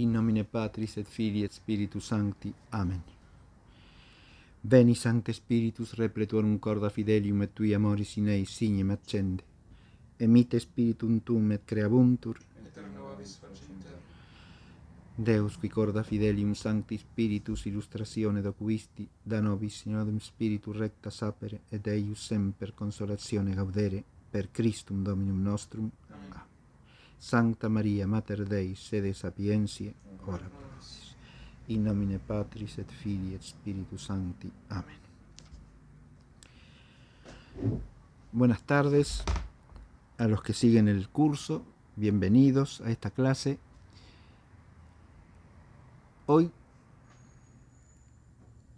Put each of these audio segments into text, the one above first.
in nomine Patris et Filii et Spiritus Sancti. Amen. Veni, Sancte Spiritus, repletuorum corda fidelium et tui amoris in eis signem accende. Emite Spiritum tum et creabuntur. Deus, qui corda fidelium Sancti Spiritus illustratione docuisti, da nobis sinodum Spiritus recta sapere, et eius semper consolatione gaudere, per Christum Dominum nostrum. Santa María, Mater Dei, sede sapiencia. ora In nomine Patris et Filii et Spiritus Sancti. Amén. Buenas tardes a los que siguen el curso, bienvenidos a esta clase. Hoy,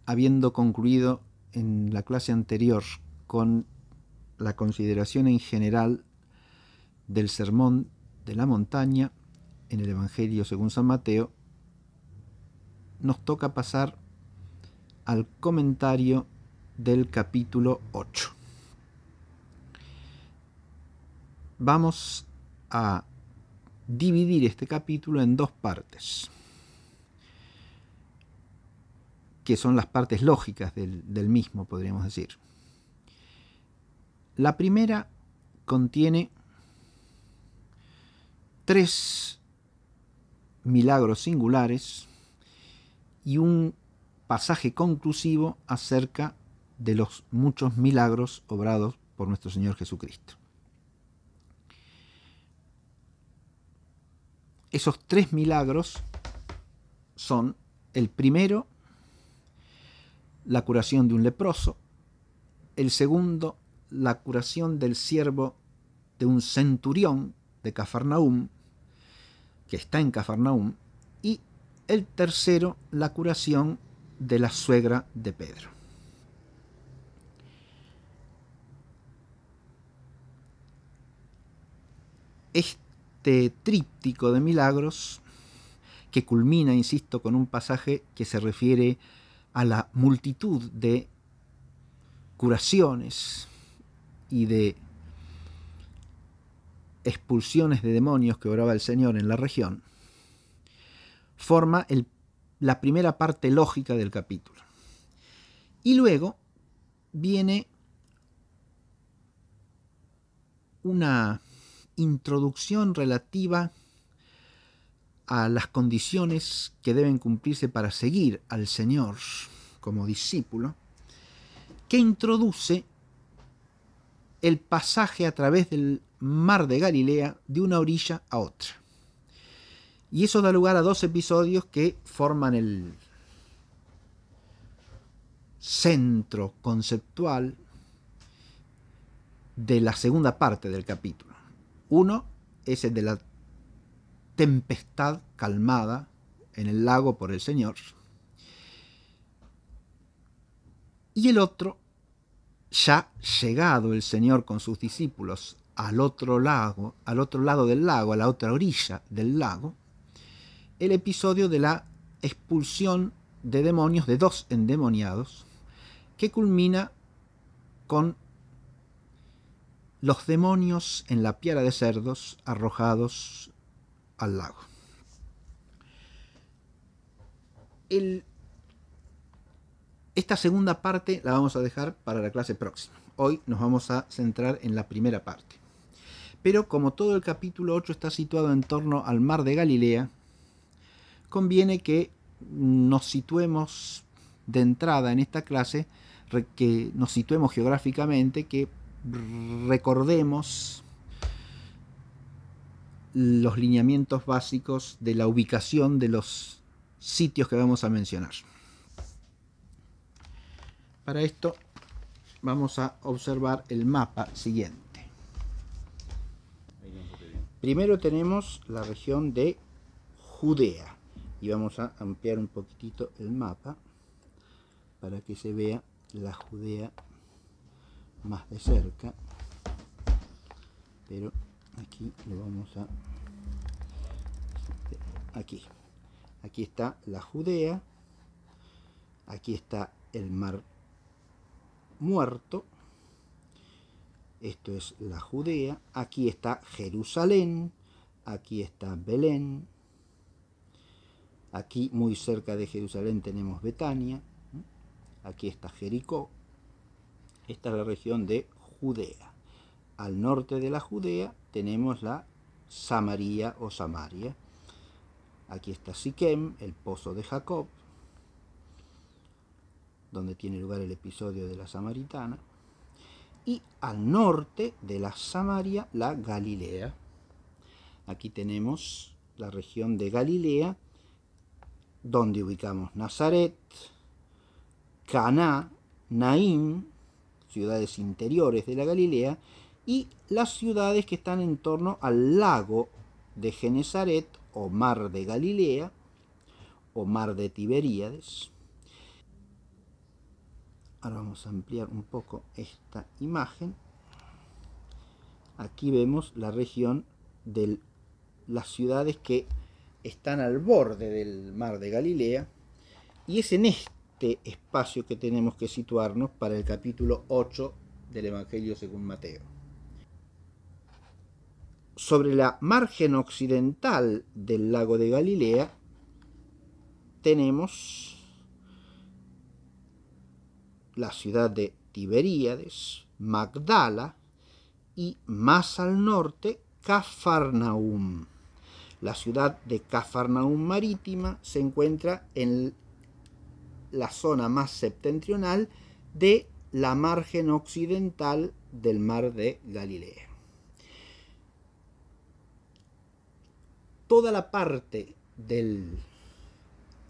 habiendo concluido en la clase anterior con la consideración en general del sermón de la montaña, en el Evangelio según San Mateo, nos toca pasar al comentario del capítulo 8. Vamos a dividir este capítulo en dos partes, que son las partes lógicas del, del mismo, podríamos decir. La primera contiene tres milagros singulares y un pasaje conclusivo acerca de los muchos milagros obrados por nuestro Señor Jesucristo. Esos tres milagros son el primero, la curación de un leproso, el segundo, la curación del siervo de un centurión de Cafarnaum, que está en Cafarnaum, y el tercero, la curación de la suegra de Pedro. Este tríptico de milagros, que culmina, insisto, con un pasaje que se refiere a la multitud de curaciones y de expulsiones de demonios que oraba el Señor en la región, forma la primera parte lógica del capítulo. Y luego viene una introducción relativa a las condiciones que deben cumplirse para seguir al Señor como discípulo, que introduce el pasaje a través del mar de Galilea de una orilla a otra. Y eso da lugar a dos episodios que forman el centro conceptual de la segunda parte del capítulo. Uno es el de la tempestad calmada en el lago por el Señor. Y el otro ya llegado el Señor con sus discípulos al otro lago, al otro lado del lago, a la otra orilla del lago, el episodio de la expulsión de demonios, de dos endemoniados, que culmina con los demonios en la piara de cerdos arrojados al lago. Esta segunda parte la vamos a dejar para la clase próxima. Hoy nos vamos a centrar en la primera parte. Pero como todo el capítulo 8 está situado en torno al mar de Galilea, conviene que nos situemos de entrada en esta clase, que nos situemos geográficamente, que recordemos los lineamientos básicos de la ubicación de los sitios que vamos a mencionar. Para esto vamos a observar el mapa siguiente. Primero tenemos la región de Judea y vamos a ampliar un poquitito el mapa para que se vea la Judea más de cerca pero aquí lo vamos a aquí aquí está la Judea aquí está el mar muerto. Esto es la Judea. Aquí está Jerusalén. Aquí está Belén. Aquí muy cerca de Jerusalén tenemos Betania. Aquí está Jericó. Esta es la región de Judea. Al norte de la Judea tenemos la Samaria o Samaria. Aquí está Siquem, el pozo de Jacob donde tiene lugar el episodio de la Samaritana, y al norte de la Samaria, la Galilea. Aquí tenemos la región de Galilea, donde ubicamos Nazaret, Caná, Naim, ciudades interiores de la Galilea, y las ciudades que están en torno al lago de Genezaret o mar de Galilea o mar de Tiberíades ahora vamos a ampliar un poco esta imagen aquí vemos la región de las ciudades que están al borde del mar de Galilea y es en este espacio que tenemos que situarnos para el capítulo 8 del Evangelio según Mateo. Sobre la margen occidental del lago de Galilea tenemos la ciudad de Tiberíades, Magdala y más al norte Cafarnaum. La ciudad de Cafarnaum marítima se encuentra en la zona más septentrional de la margen occidental del mar de Galilea. Toda la parte del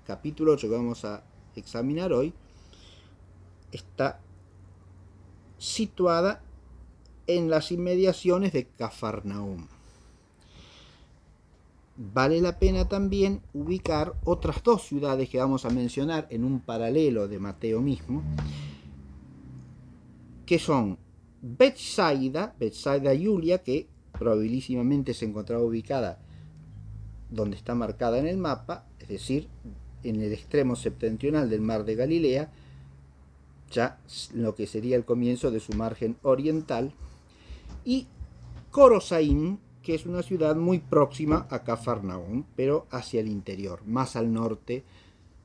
capítulo 8 que vamos a examinar hoy está situada en las inmediaciones de Cafarnaum. Vale la pena también ubicar otras dos ciudades que vamos a mencionar en un paralelo de Mateo mismo, que son Bethsaida, Bethsaida Julia, que probabilísimamente se encontraba ubicada donde está marcada en el mapa, es decir, en el extremo septentrional del mar de Galilea, ya lo que sería el comienzo de su margen oriental, y Corozaim, que es una ciudad muy próxima a Cafarnaum, pero hacia el interior, más al norte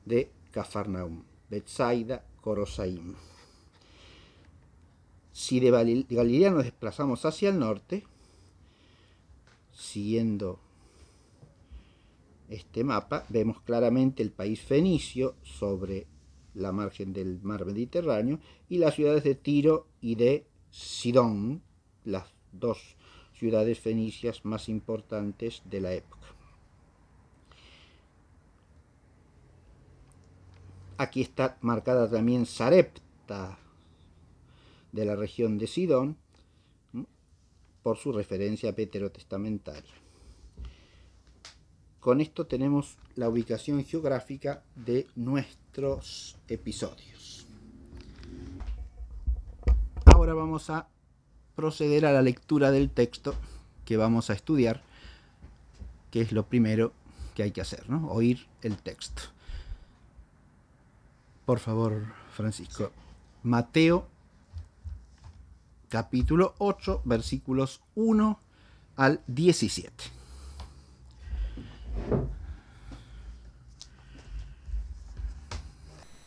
de Cafarnaum, Betsaida, Corosaim Si de Galilea nos desplazamos hacia el norte, siguiendo este mapa, vemos claramente el país fenicio sobre la margen del mar Mediterráneo, y las ciudades de Tiro y de Sidón, las dos ciudades fenicias más importantes de la época. Aquí está marcada también Sarepta de la región de Sidón por su referencia peterotestamentaria. Con esto tenemos la ubicación geográfica de nuestros episodios. Ahora vamos a proceder a la lectura del texto que vamos a estudiar, que es lo primero que hay que hacer, Oír el texto. Por favor, Francisco. Mateo capítulo 8, versículos 1 al 17.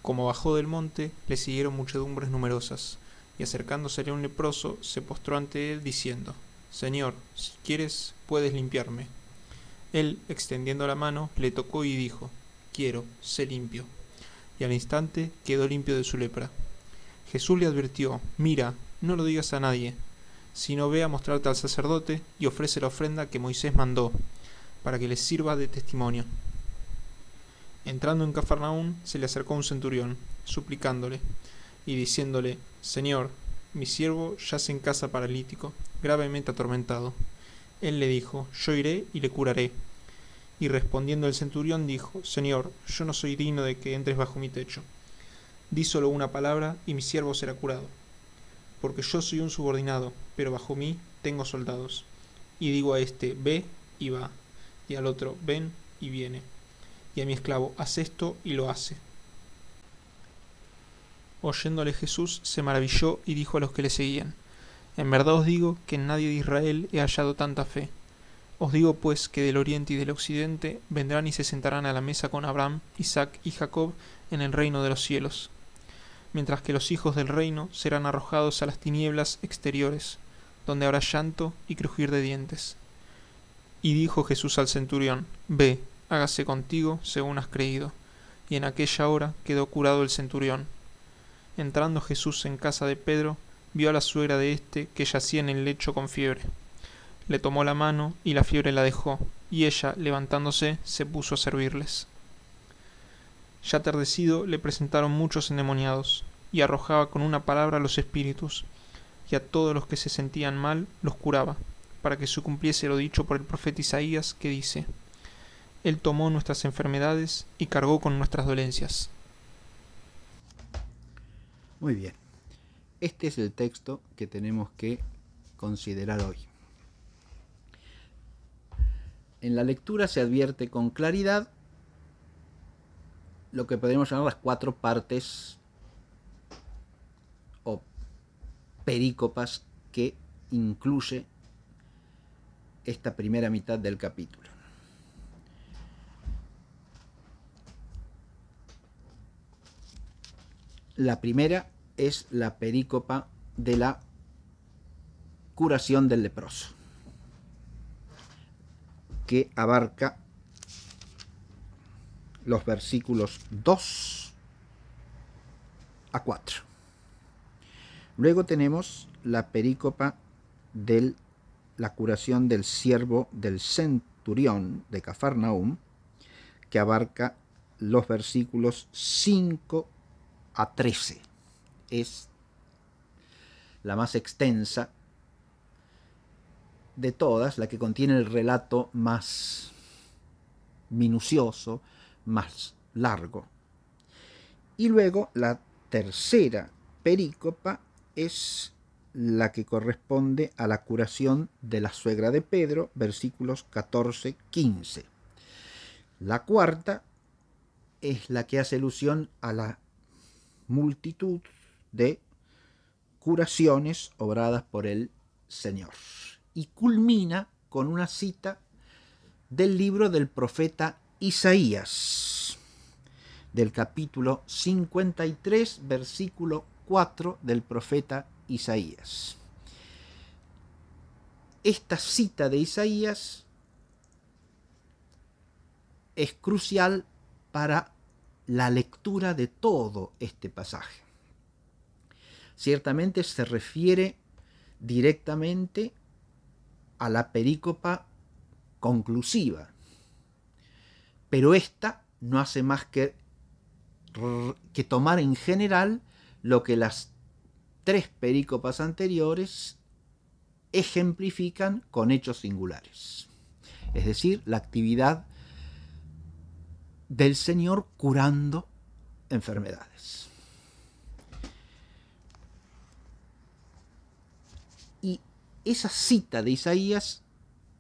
Como bajó del monte, le siguieron muchedumbres numerosas, y acercándose a un leproso, se postró ante él diciendo, Señor, si quieres, puedes limpiarme. Él, extendiendo la mano, le tocó y dijo, Quiero, sé limpio. Y al instante quedó limpio de su lepra. Jesús le advirtió, Mira, no lo digas a nadie, sino ve a mostrarte al sacerdote y ofrece la ofrenda que Moisés mandó, para que les sirva de testimonio. Entrando en Cafarnaún, se le acercó un centurión, suplicándole y diciéndole, Señor, mi siervo yace en casa paralítico, gravemente atormentado. Él le dijo, Yo iré y le curaré. Y respondiendo el centurión dijo, Señor, yo no soy digno de que entres bajo mi techo. Di solo una palabra y mi siervo será curado. Porque yo soy un subordinado, pero bajo mí tengo soldados. Y digo a este, ve y va, y al otro, ven y viene. Y a mi esclavo, haz esto y lo hace. Oyéndole Jesús se maravilló y dijo a los que le seguían, En verdad os digo que en nadie de Israel he hallado tanta fe. Os digo pues que del oriente y del occidente vendrán y se sentarán a la mesa con Abraham, Isaac y Jacob en el reino de los cielos, mientras que los hijos del reino serán arrojados a las tinieblas exteriores, donde habrá llanto y crujir de dientes. Y dijo Jesús al centurión, Ve, hágase contigo según has creído. Y en aquella hora quedó curado el centurión. Entrando Jesús en casa de Pedro, vio a la suegra de éste que yacía en el lecho con fiebre. Le tomó la mano y la fiebre la dejó, y ella, levantándose, se puso a servirles. Ya atardecido le presentaron muchos endemoniados, y arrojaba con una palabra a los espíritus, y a todos los que se sentían mal los curaba para que se cumpliese lo dicho por el profeta Isaías, que dice, Él tomó nuestras enfermedades y cargó con nuestras dolencias. Muy bien, este es el texto que tenemos que considerar hoy. En la lectura se advierte con claridad lo que podríamos llamar las cuatro partes o perícopas que incluye esta primera mitad del capítulo. La primera es la pericopa. de la curación del leproso, que abarca los versículos 2 a 4. Luego tenemos la pericopa. del la curación del siervo del centurión de Cafarnaum, que abarca los versículos 5 a 13. Es la más extensa de todas, la que contiene el relato más minucioso, más largo. Y luego la tercera perícopa es la que corresponde a la curación de la suegra de Pedro, versículos 14-15. La cuarta es la que hace alusión a la multitud de curaciones obradas por el Señor. Y culmina con una cita del libro del profeta Isaías, del capítulo 53, versículo 4 del profeta Isaías Isaías. Esta cita de Isaías es crucial para la lectura de todo este pasaje. Ciertamente se refiere directamente a la perícopa conclusiva, pero esta no hace más que, que tomar en general lo que las tres pericopas anteriores ejemplifican con hechos singulares, es decir, la actividad del Señor curando enfermedades. Y esa cita de Isaías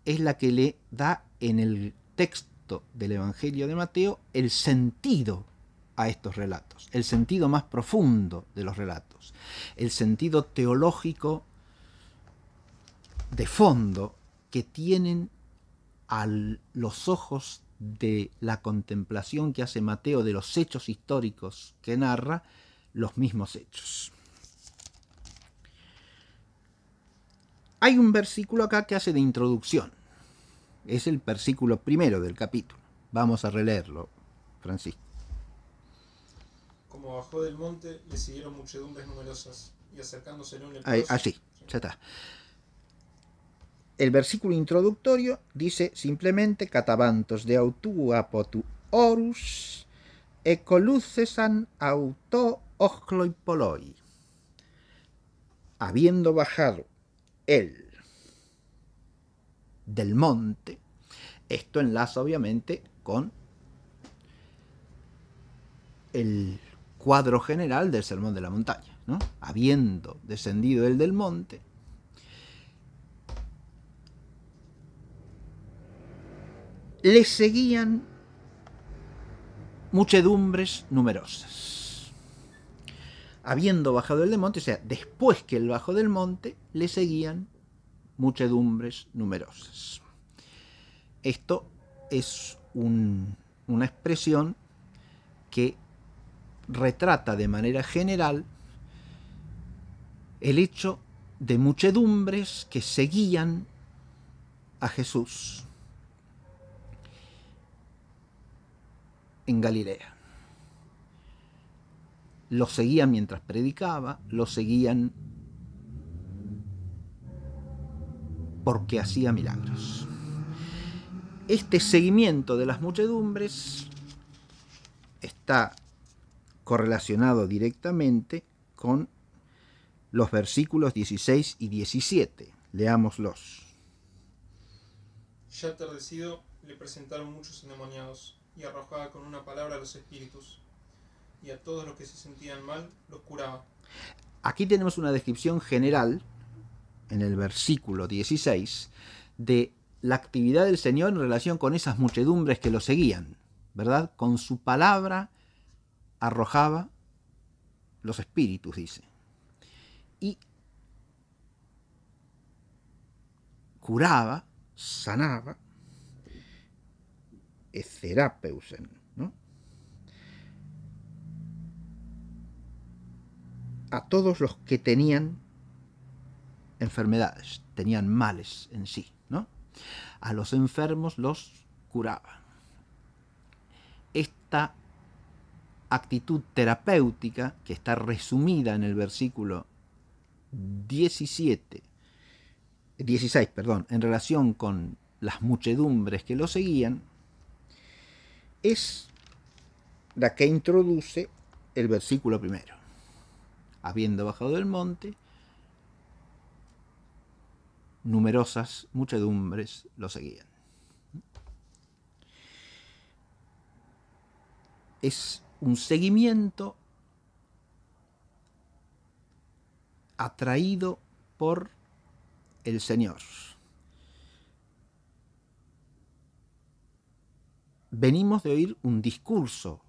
es la que le da en el texto del Evangelio de Mateo el sentido a estos relatos, el sentido más profundo de los relatos el sentido teológico de fondo que tienen a los ojos de la contemplación que hace Mateo de los hechos históricos que narra, los mismos hechos. Hay un versículo acá que hace de introducción. Es el versículo primero del capítulo. Vamos a releerlo, Francisco como bajó del monte, le siguieron muchedumbres numerosas, y acercándose un el Así, ya está. El versículo introductorio dice simplemente catabantos de autu apotu orus ecolucesan auto ojloi poloi. Habiendo bajado él del monte, esto enlaza obviamente con el cuadro general del Sermón de la Montaña. ¿no? Habiendo descendido el del monte, le seguían muchedumbres numerosas. Habiendo bajado el del monte, o sea, después que él bajó del monte, le seguían muchedumbres numerosas. Esto es una expresión que retrata de manera general el hecho de muchedumbres que seguían a Jesús en Galilea. Lo seguían mientras predicaba, lo seguían porque hacía milagros. Este seguimiento de las muchedumbres está correlacionado directamente con los versículos 16 y 17. Leámoslos. Ya atardecido le presentaron muchos endemoniados y arrojaba con una palabra a los espíritus y a todos los que se sentían mal los curaba. Aquí tenemos una descripción general en el versículo 16 de la actividad del Señor en relación con esas muchedumbres que lo seguían, ¿verdad? Con su palabra arrojaba los espíritus, dice, y curaba, sanaba, es ¿no? a todos los que tenían enfermedades, tenían males en sí, ¿no? A los enfermos los curaba. Esta actitud terapéutica que está resumida en el versículo 17, 16, perdón, en relación con las muchedumbres que lo seguían, es la que introduce el versículo primero. Habiendo bajado del monte, numerosas muchedumbres lo seguían. Es un seguimiento atraído por el Señor. Venimos de oír un discurso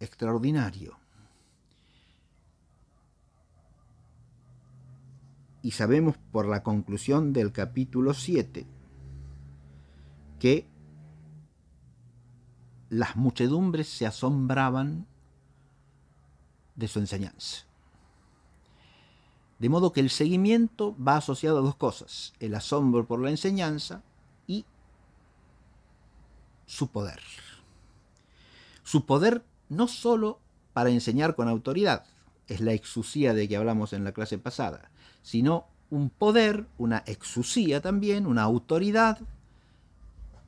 extraordinario. Y sabemos por la conclusión del capítulo 7 que las muchedumbres se asombraban de su enseñanza. De modo que el seguimiento va asociado a dos cosas, el asombro por la enseñanza y su poder. Su poder no sólo para enseñar con autoridad, es la exusía de que hablamos en la clase pasada, sino un poder, una exusía también, una autoridad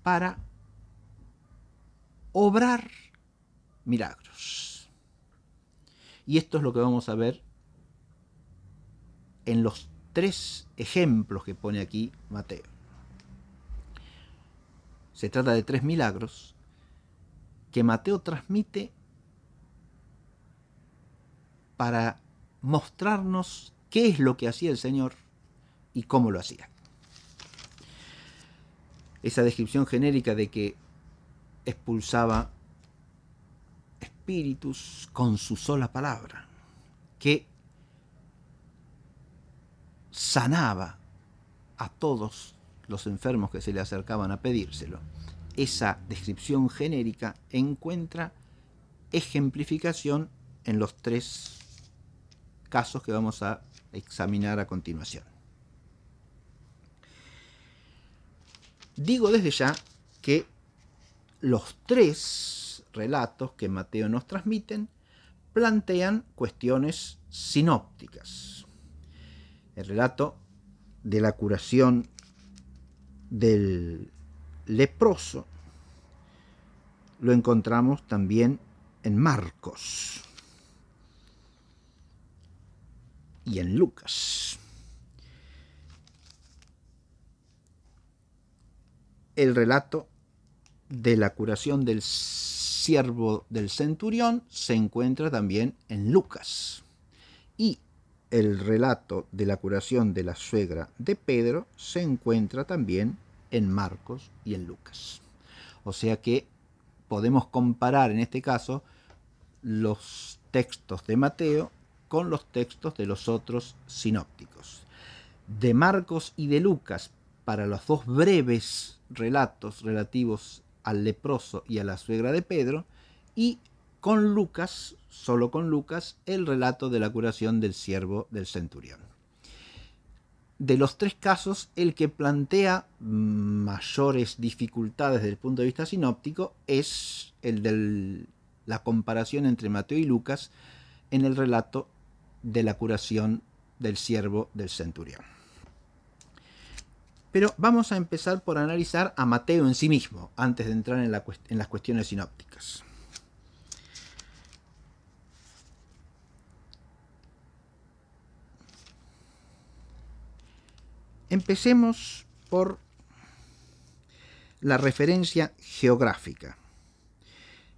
para obrar milagros. Y esto es lo que vamos a ver en los tres ejemplos que pone aquí Mateo. Se trata de tres milagros que Mateo transmite para mostrarnos qué es lo que hacía el Señor y cómo lo hacía. Esa descripción genérica de que expulsaba espíritus con su sola palabra, que sanaba a todos los enfermos que se le acercaban a pedírselo. Esa descripción genérica encuentra ejemplificación en los tres casos que vamos a examinar a continuación. Digo desde ya que los tres relatos que Mateo nos transmiten plantean cuestiones sinópticas. El relato de la curación del leproso lo encontramos también en Marcos y en Lucas. El relato de la curación del siervo del centurión se encuentra también en Lucas. Y el relato de la curación de la suegra de Pedro se encuentra también en Marcos y en Lucas. O sea que podemos comparar en este caso los textos de Mateo con los textos de los otros sinópticos. De Marcos y de Lucas, para los dos breves relatos relativos al leproso y a la suegra de Pedro, y con Lucas, solo con Lucas, el relato de la curación del siervo del centurión. De los tres casos, el que plantea mayores dificultades desde el punto de vista sinóptico es el de la comparación entre Mateo y Lucas en el relato de la curación del siervo del centurión. Pero vamos a empezar por analizar a Mateo en sí mismo, antes de entrar en, las cuestiones sinópticas. Empecemos por la referencia geográfica.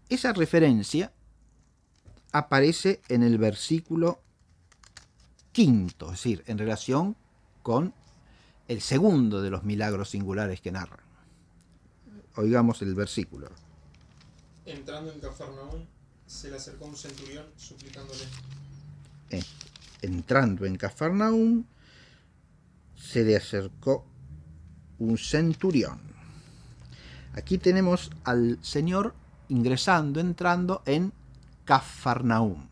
Esa referencia aparece en el versículo quinto, es decir, en relación con el segundo de los milagros singulares que narra. Oigamos el versículo. Entrando en Cafarnaún, se le acercó un centurión suplicándole. Eh, entrando en Cafarnaún, se le acercó un centurión. Aquí tenemos al Señor ingresando, entrando en Cafarnaum,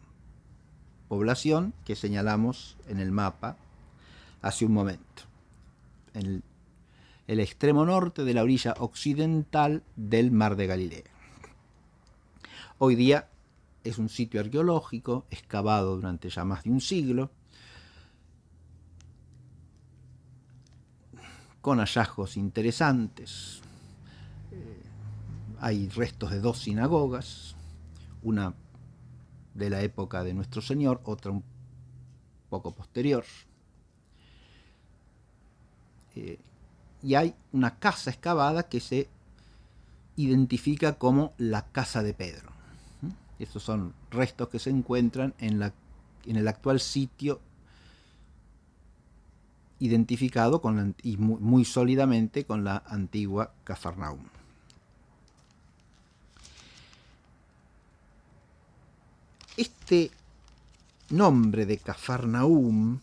población que señalamos en el mapa hace un momento el, el extremo norte de la orilla occidental del mar de Galilea. Hoy día es un sitio arqueológico excavado durante ya más de un siglo, con hallazgos interesantes. Eh, hay restos de dos sinagogas, una de la época de nuestro Señor, otra un poco posterior. Eh, y hay una casa excavada que se identifica como la casa de Pedro. Estos son restos que se encuentran en, la, en el actual sitio identificado con y muy, muy, sólidamente con la antigua Cafarnaum. Este nombre de Cafarnaum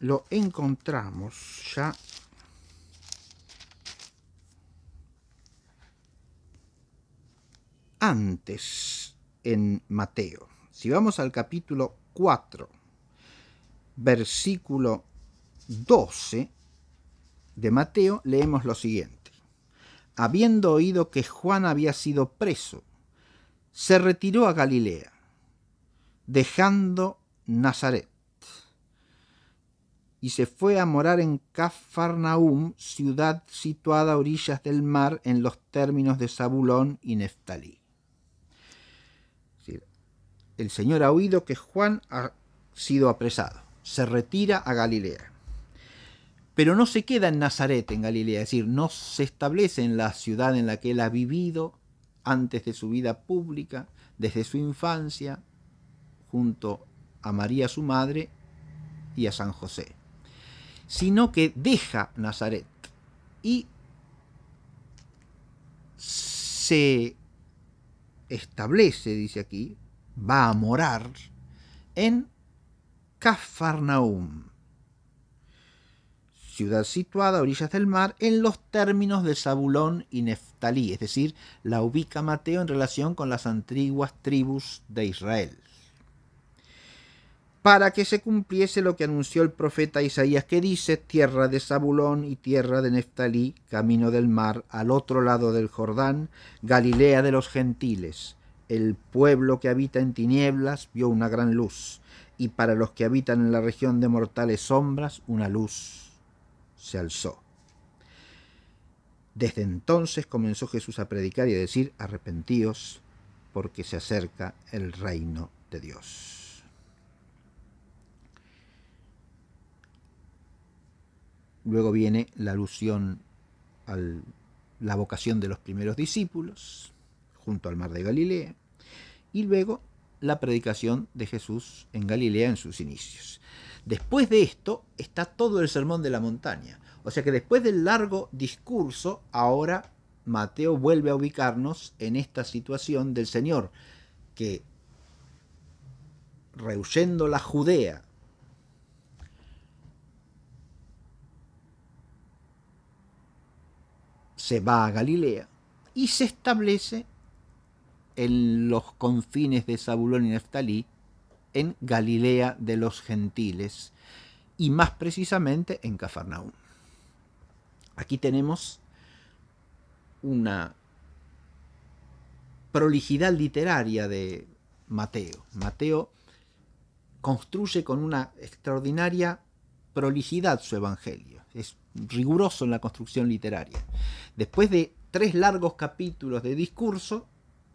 lo encontramos ya antes en Mateo. Si vamos al capítulo 4, versículo 12 de Mateo, leemos lo siguiente. Habiendo oído que Juan había sido preso, se retiró a Galilea, dejando Nazaret y se fue a morar en Cafarnaum, ciudad situada a orillas del mar en los términos de Zabulón y Neftalí. El Señor ha oído que Juan ha sido apresado, se retira a Galilea. Pero no se queda en Nazaret, en Galilea, es decir, no se establece en la ciudad en la que él ha vivido antes de su vida pública, desde su infancia, junto a María su madre y a San José sino que deja Nazaret y se establece, dice aquí, va a morar en Cafarnaum, ciudad situada a orillas del mar, en los términos de Zabulón y Neftalí, es decir, la ubica Mateo en relación con las antiguas tribus de Israel para que se cumpliese lo que anunció el profeta Isaías, que dice, tierra de Zabulón y tierra de Neftalí, camino del mar, al otro lado del Jordán, Galilea de los gentiles. El pueblo que habita en tinieblas vio una gran luz, y para los que habitan en la región de mortales sombras, una luz se alzó. Desde entonces comenzó Jesús a predicar y a decir, arrepentíos, porque se acerca el reino de Dios. Luego viene la alusión a la vocación de los primeros discípulos junto al mar de Galilea y luego la predicación de Jesús en Galilea en sus inicios. Después de esto está todo el sermón de la montaña. O sea que después del largo discurso, ahora Mateo vuelve a ubicarnos en esta situación del Señor que rehuyendo la Judea se va a Galilea y se establece en los confines de Zabulón y Neftalí, en Galilea de los gentiles, y más precisamente en Cafarnaúm. Aquí tenemos una prolijidad literaria de Mateo. Mateo construye con una extraordinaria prolijidad su evangelio es riguroso en la construcción literaria. Después de tres largos capítulos de discurso,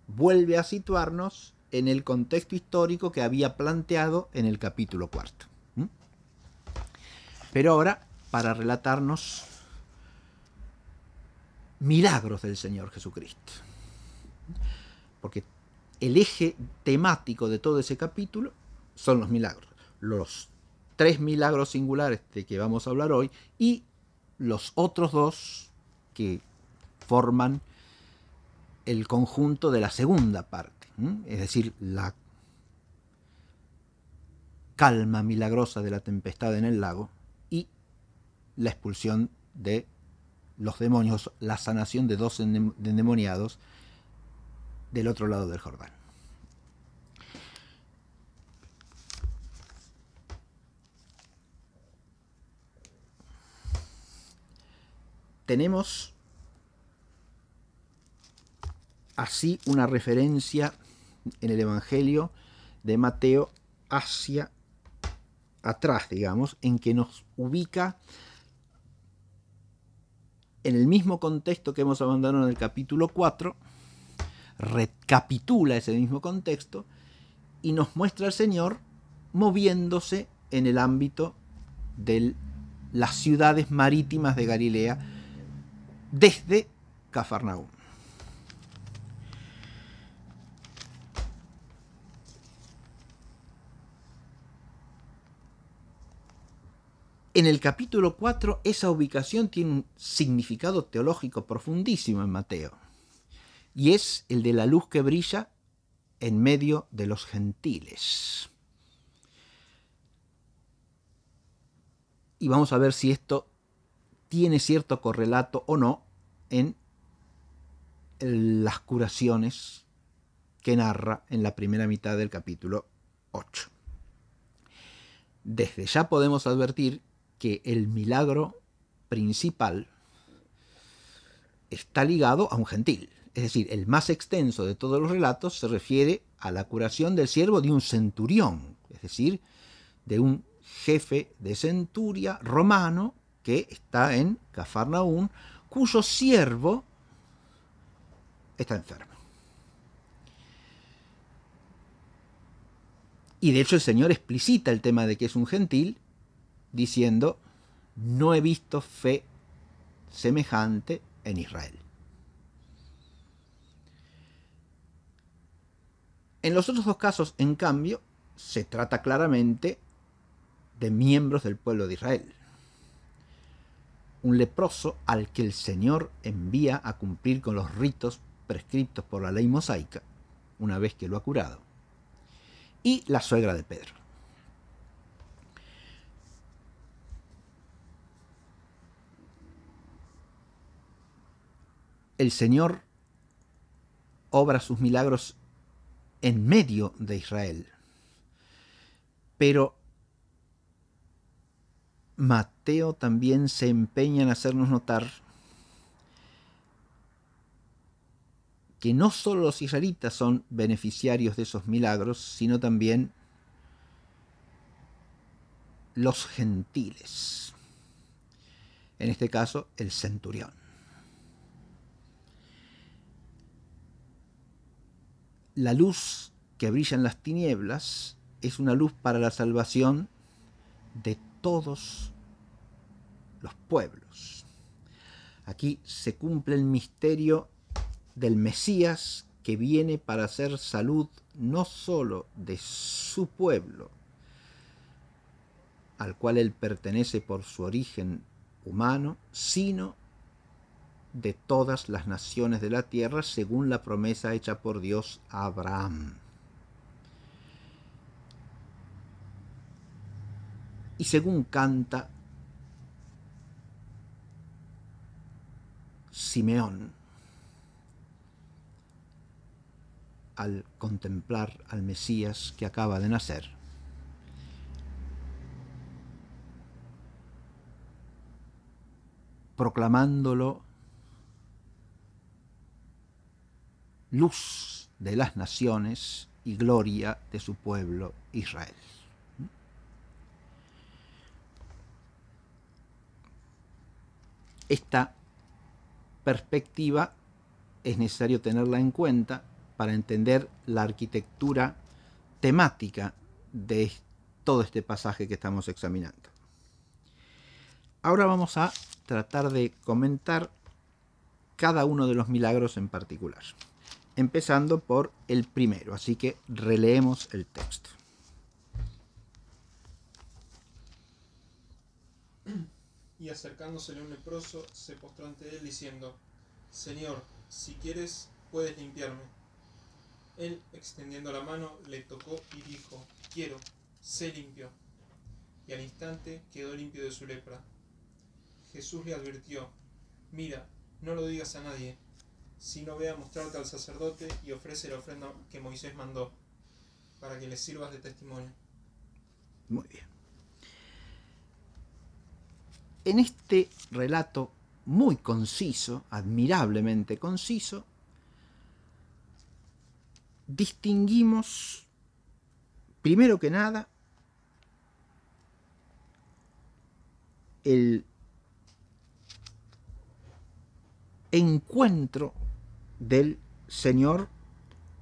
vuelve a situarnos en el contexto histórico que había planteado en el capítulo cuarto. Pero ahora, para relatarnos milagros del Señor Jesucristo. Porque el eje temático de todo ese capítulo son los milagros, los tres milagros singulares de que vamos a hablar hoy y los otros dos que forman el conjunto de la segunda parte, es decir, la calma milagrosa de la tempestad en el lago y la expulsión de los demonios, la sanación de dos endemoniados del otro lado del Jordán. tenemos así una referencia en el Evangelio de Mateo hacia atrás, digamos, en que nos ubica en el mismo contexto que hemos abandonado en el capítulo 4, recapitula ese mismo contexto y nos muestra al Señor moviéndose en el ámbito de las ciudades marítimas de Galilea, desde Cafarnaúm. En el capítulo 4 esa ubicación tiene un significado teológico profundísimo en Mateo, y es el de la luz que brilla en medio de los gentiles. Y vamos a ver si esto tiene cierto correlato o no en las curaciones que narra en la primera mitad del capítulo 8. Desde ya podemos advertir que el milagro principal está ligado a un gentil. Es decir, el más extenso de todos los relatos se refiere a la curación del siervo de un centurión, es decir, de un jefe de centuria romano que está en Cafarnaún, cuyo siervo está enfermo. Y de hecho el Señor explicita el tema de que es un gentil, diciendo, no he visto fe semejante en Israel. En los otros dos casos, en cambio, se trata claramente de miembros del pueblo de Israel un leproso al que el Señor envía a cumplir con los ritos prescritos por la ley mosaica, una vez que lo ha curado, y la suegra de Pedro. El Señor obra sus milagros en medio de Israel, pero Mateo también se empeña en hacernos notar que no solo los israelitas son beneficiarios de esos milagros, sino también los gentiles. En este caso, el centurión. La luz que brilla en las tinieblas es una luz para la salvación de todos todos los pueblos. Aquí se cumple el misterio del Mesías que viene para hacer salud no sólo de su pueblo, al cual él pertenece por su origen humano, sino de todas las naciones de la tierra, según la promesa hecha por Dios a Abraham. y según canta Simeón al contemplar al Mesías que acaba de nacer. proclamándolo luz de las naciones y gloria de su pueblo Israel. Esta perspectiva es necesario tenerla en cuenta para entender la arquitectura temática de todo este pasaje que estamos examinando. Ahora vamos a tratar de comentar cada uno de los milagros en particular, empezando por el primero, así que releemos el texto. y acercándosele un leproso, se postró ante él diciendo, Señor, si quieres, puedes limpiarme. Él, extendiendo la mano, le tocó y dijo, Quiero, sé limpio. Y al instante quedó limpio de su lepra. Jesús le advirtió, Mira, no lo digas a nadie, sino ve a mostrarte al sacerdote y ofrece la ofrenda que Moisés mandó, para que le sirvas de testimonio. Muy bien en este relato muy conciso, admirablemente conciso, distinguimos, primero que nada, el encuentro del Señor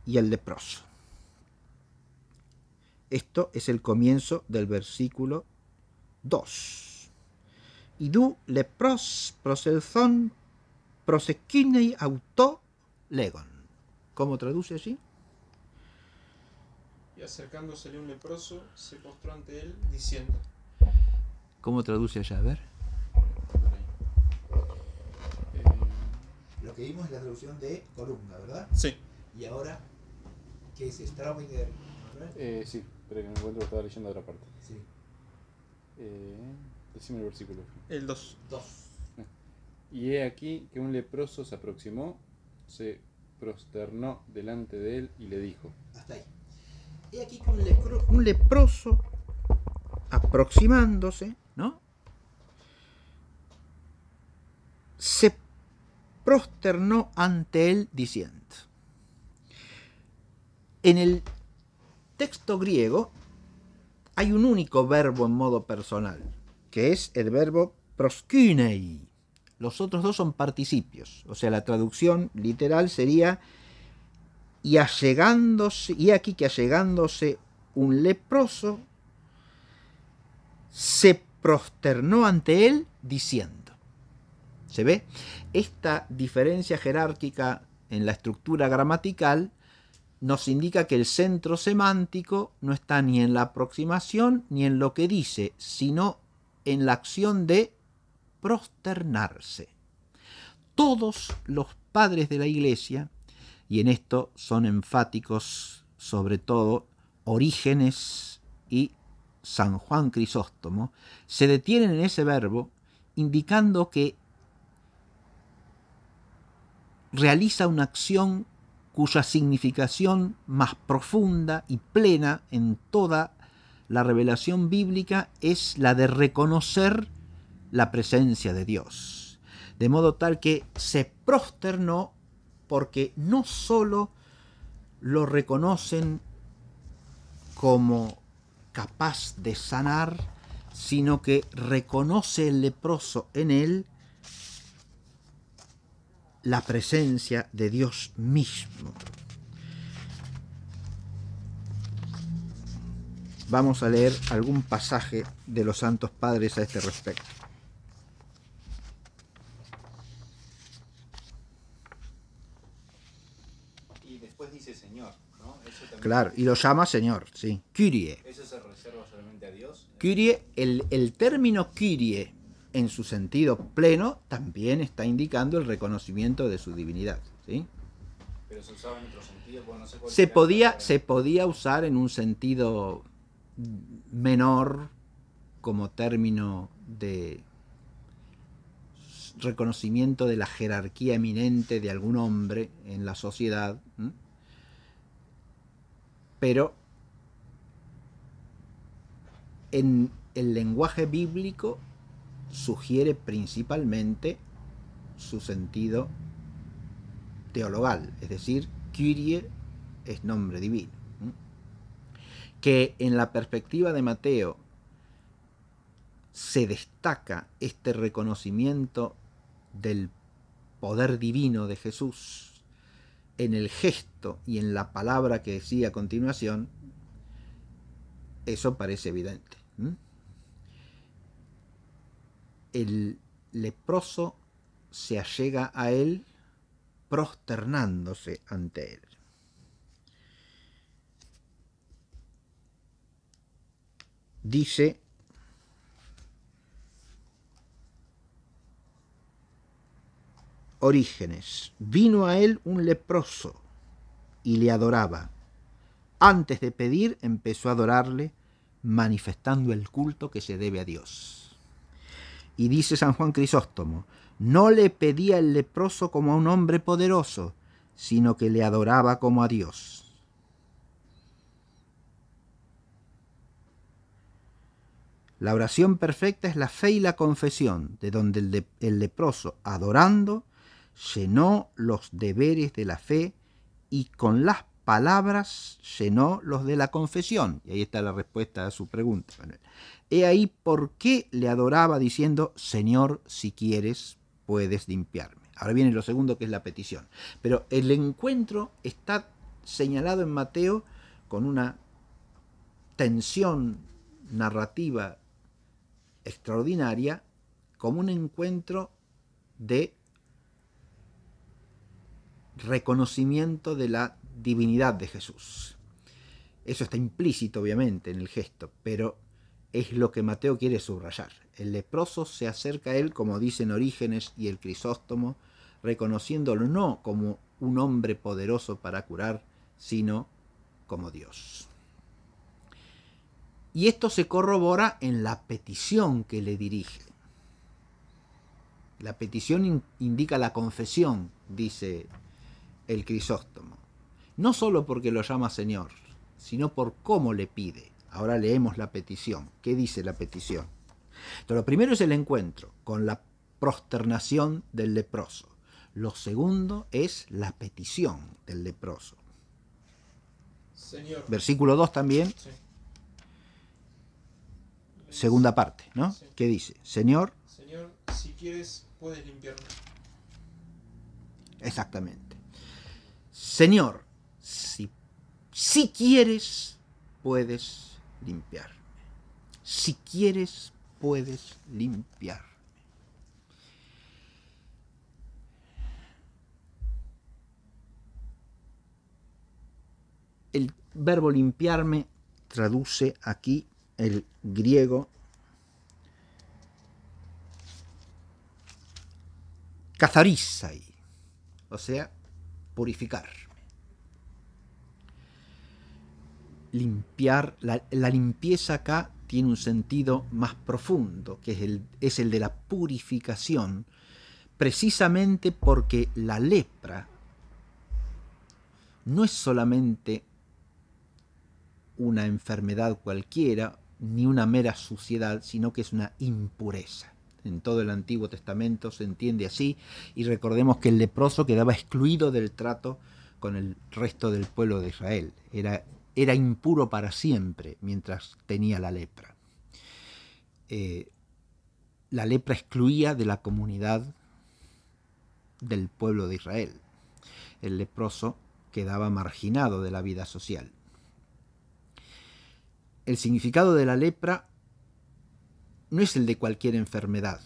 y el leproso. Esto es el comienzo del versículo 2. Idu lepros proselzon prosequinei auto legon. ¿Cómo traduce allí? Y acercándosele un leproso, se postró ante él diciendo. ¿Cómo traduce allá? A ver. Lo que vimos es la traducción de columna, ¿verdad? Sí. Y ahora, ¿qué es Straubinger? Eh, sí, pero que encuentro encuentro, estaba leyendo otra parte. Sí. Eh... Decime el versículo. El 2. Y he aquí que un leproso se aproximó, se prosternó delante de él y le dijo. Hasta ahí. He aquí que un leproso aproximándose, ¿no? Se prosternó ante él diciendo. En el texto griego hay un único verbo en modo personal, que es el verbo proskynei. Los otros dos son participios, o sea, la traducción literal sería y y aquí que allegándose un leproso, se prosternó ante él diciendo. ¿Se ve? Esta diferencia jerárquica en la estructura gramatical nos indica que el centro semántico no está ni en la aproximación ni en lo que dice, sino en la acción de prosternarse. Todos los padres de la Iglesia, y en esto son enfáticos sobre todo Orígenes y San Juan Crisóstomo, se detienen en ese verbo indicando que realiza una acción cuya significación más profunda y plena en toda la la revelación bíblica es la de reconocer la presencia de Dios. De modo tal que se prosternó porque no sólo lo reconocen como capaz de sanar, sino que reconoce el leproso en él la presencia de Dios mismo. vamos a leer algún pasaje de los Santos Padres a este respecto. Y después dice Señor, claro, y lo llama Señor, sí. Kyrie. ¿Eso se reserva solamente a Dios? Kyrie, el, término Kyrie en su sentido pleno también está indicando el reconocimiento de su divinidad, ¿sí? Pero se usaba en otro sentido, no se podía, se podía usar en un sentido menor como término de reconocimiento de la jerarquía eminente de algún hombre en la sociedad, pero en el lenguaje bíblico sugiere principalmente su sentido teologal, es decir, Kyrie es nombre divino que en la perspectiva de Mateo se destaca este reconocimiento del poder divino de Jesús en el gesto y en la palabra que decía a continuación, eso parece evidente. El leproso se allega a él prosternándose ante él. dice Orígenes, vino a él un leproso y le adoraba. Antes de pedir empezó a adorarle, manifestando el culto que se debe a Dios. Y dice San Juan Crisóstomo, no le pedía el leproso como a un hombre poderoso, sino que le adoraba como a Dios. La oración perfecta es la fe y la confesión, de donde el, leproso, adorando, llenó los deberes de la fe y con las palabras llenó los de la confesión. Y ahí está la respuesta a su pregunta. He ahí por qué le adoraba diciendo, Señor, si quieres, puedes limpiarme. Ahora viene lo segundo que es la petición. Pero el encuentro está señalado en Mateo con una tensión narrativa extraordinaria como un encuentro de reconocimiento de la divinidad de Jesús. Eso está implícito, obviamente, en el gesto, pero es lo que Mateo quiere subrayar. El leproso se acerca a él, como dicen Orígenes y el Crisóstomo, reconociéndolo no como un hombre poderoso para curar, sino como Dios. Y esto se corrobora en la petición que le dirige. La petición indica la confesión, dice el Crisóstomo. No solo porque lo llama Señor, sino por cómo le pide. Ahora leemos la petición. ¿Qué dice la petición? lo primero es el encuentro con la prosternación del leproso. Lo segundo es la petición del leproso. Versículo 2 también segunda parte, ¿no? ¿Qué dice? Señor. Señor, si quieres, puedes limpiarme. Exactamente. Señor, si, si quieres, puedes limpiarme. Si quieres, puedes limpiarme. El verbo limpiarme traduce aquí el griego cazarizai, o sea, purificar. Limpiar, la, limpieza acá tiene un sentido más profundo, que es el, es el de la purificación, precisamente porque la lepra no es solamente una enfermedad cualquiera ni una mera suciedad, sino que es una impureza. En todo el Antiguo Testamento se entiende así y recordemos que el leproso quedaba excluido del trato con el resto del pueblo de Israel. Era, impuro para siempre mientras tenía la lepra. Eh, la lepra excluía de la comunidad del pueblo de Israel. El leproso quedaba marginado de la vida social. El significado de la lepra no es el de cualquier enfermedad.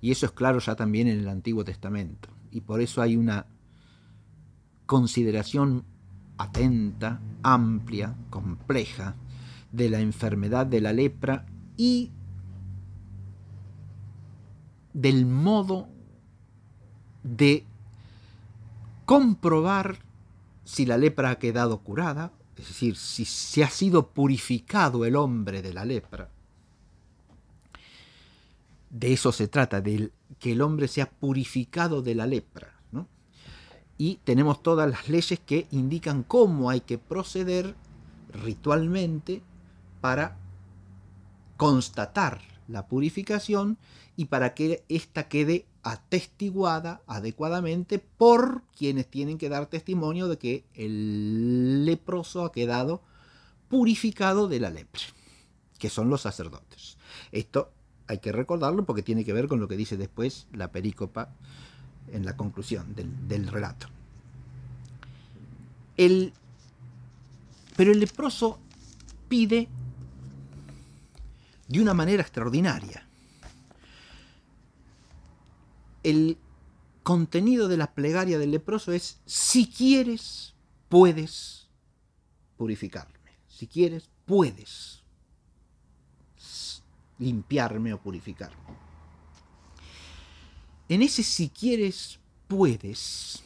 Y eso es claro ya también en el Antiguo Testamento. Y por eso hay una consideración atenta, amplia, compleja de la enfermedad de la lepra y del modo de comprobar si la lepra ha quedado curada es decir, si se ha sido purificado el hombre de la lepra, de eso se trata, de que el hombre sea purificado de la lepra. Y tenemos todas las leyes que indican cómo hay que proceder ritualmente para constatar la purificación y para que ésta quede atestiguada adecuadamente por quienes tienen que dar testimonio de que el leproso ha quedado purificado de la lepra, que son los sacerdotes. Esto hay que recordarlo porque tiene que ver con lo que dice después la perícopa en la conclusión del, relato. pero el leproso pide de una manera extraordinaria. El contenido de la plegaria del leproso es, si quieres, puedes purificarme. Si quieres, puedes limpiarme o purificarme. En ese si quieres, puedes,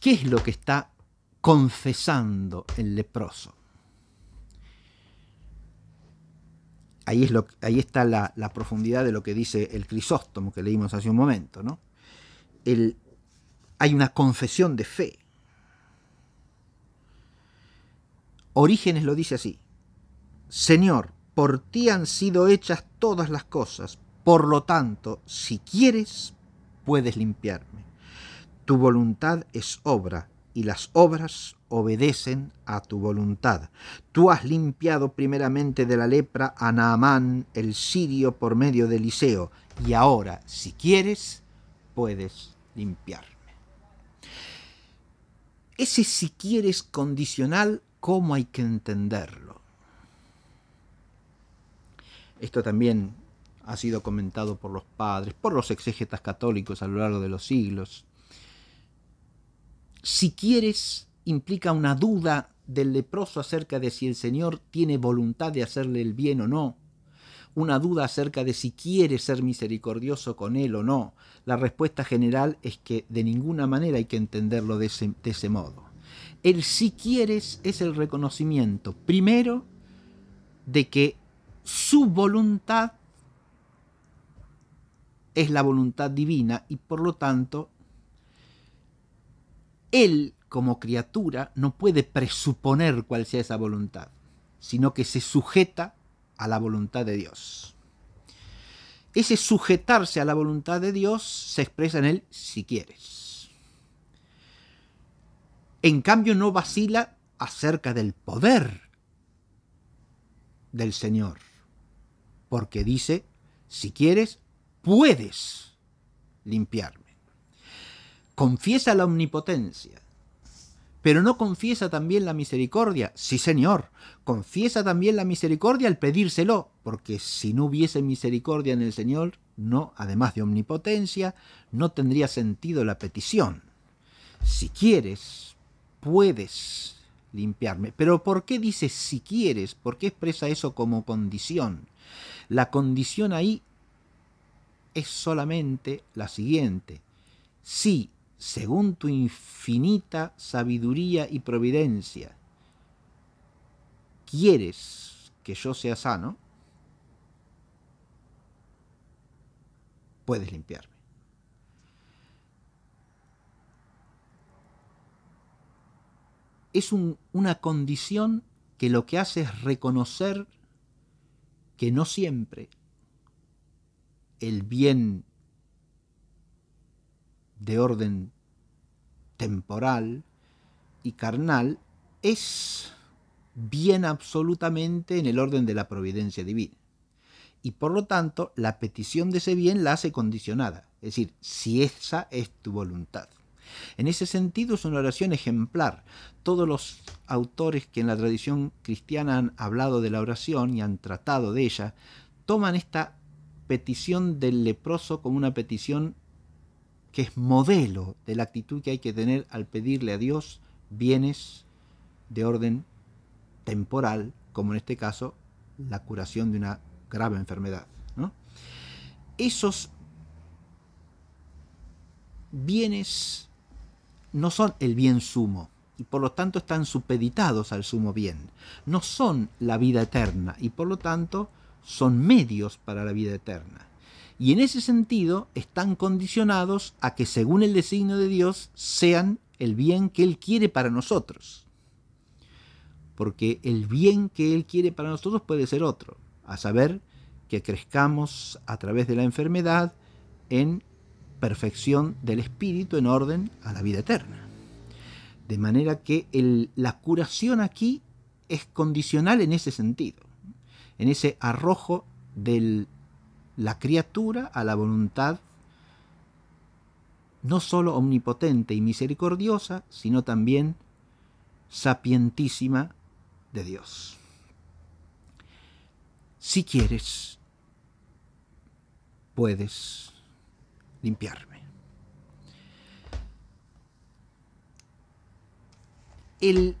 ¿qué es lo que está confesando el leproso? ahí, está la, profundidad de lo que dice el Crisóstomo que leímos hace un momento. hay una confesión de fe. Orígenes lo dice así. Señor, por ti han sido hechas todas las cosas, por lo tanto, si quieres, puedes limpiarme. Tu voluntad es obra, y las obras obedecen a tu voluntad. Tú has limpiado primeramente de la lepra a Naamán el sirio por medio de Eliseo, y ahora, si quieres, puedes limpiarme. Ese si quieres condicional, ¿cómo hay que entenderlo? Esto también ha sido comentado por los padres, por los exégetas católicos a lo largo de los siglos si quieres, implica una duda del leproso acerca de si el Señor tiene voluntad de hacerle el bien o no, una duda acerca de si quiere ser misericordioso con él o no. La respuesta general es que de ninguna manera hay que entenderlo de ese, modo. El si quieres es el reconocimiento, primero, de que su voluntad es la voluntad divina y por lo tanto él, como criatura, no puede presuponer cuál sea esa voluntad, sino que se sujeta a la voluntad de Dios. Ese sujetarse a la voluntad de Dios se expresa en él si quieres. En cambio, no vacila acerca del poder del Señor, porque dice, si quieres, puedes limpiarme confiesa la omnipotencia, pero no confiesa también la misericordia. Sí, Señor, confiesa también la misericordia al pedírselo, porque si no hubiese misericordia en el Señor, no, además de omnipotencia, no tendría sentido la petición. Si quieres, puedes limpiarme. Pero ¿por qué dice si quieres? ¿Por qué expresa eso como condición? La condición ahí es solamente la siguiente. Si según tu infinita sabiduría y providencia, quieres que yo sea sano, puedes limpiarme. Es una condición que lo que hace es reconocer que no siempre el bien de orden temporal y carnal es bien absolutamente en el orden de la providencia divina. Y por lo tanto, la petición de ese bien la hace condicionada, es decir, si esa es tu voluntad. En ese sentido es una oración ejemplar. Todos los autores que en la tradición cristiana han hablado de la oración y han tratado de ella, toman esta petición del leproso como una petición que es modelo de la actitud que hay que tener al pedirle a Dios bienes de orden temporal, como en este caso la curación de una grave enfermedad. Esos bienes no son el bien sumo y por lo tanto están supeditados al sumo bien. No son la vida eterna y por lo tanto son medios para la vida eterna y en ese sentido están condicionados a que según el designio de Dios sean el bien que Él quiere para nosotros. Porque el bien que Él quiere para nosotros puede ser otro, a saber, que crezcamos a través de la enfermedad en perfección del espíritu en orden a la vida eterna. De manera que la curación aquí es condicional en ese sentido, en ese arrojo del la criatura a la voluntad no sólo omnipotente y misericordiosa, sino también sapientísima de Dios. Si quieres, puedes limpiarme. El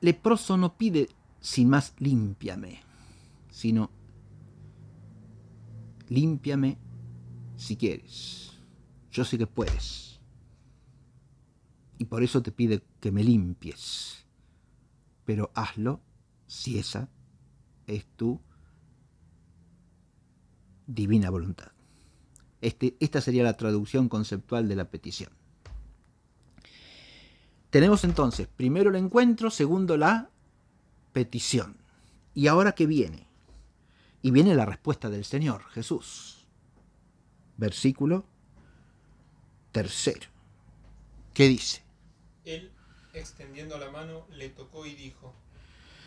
leproso no pide sin más limpiame sino Límpiame si quieres. Yo sé que puedes. Y por eso te pide que me limpies. Pero hazlo si esa es tu divina voluntad. Este, esta sería la traducción conceptual de la petición. Tenemos entonces, primero el encuentro, segundo la petición. ¿Y ahora qué viene? Y viene la respuesta del Señor Jesús. Versículo tercero. ¿Qué dice? Él, extendiendo la mano, le tocó y dijo,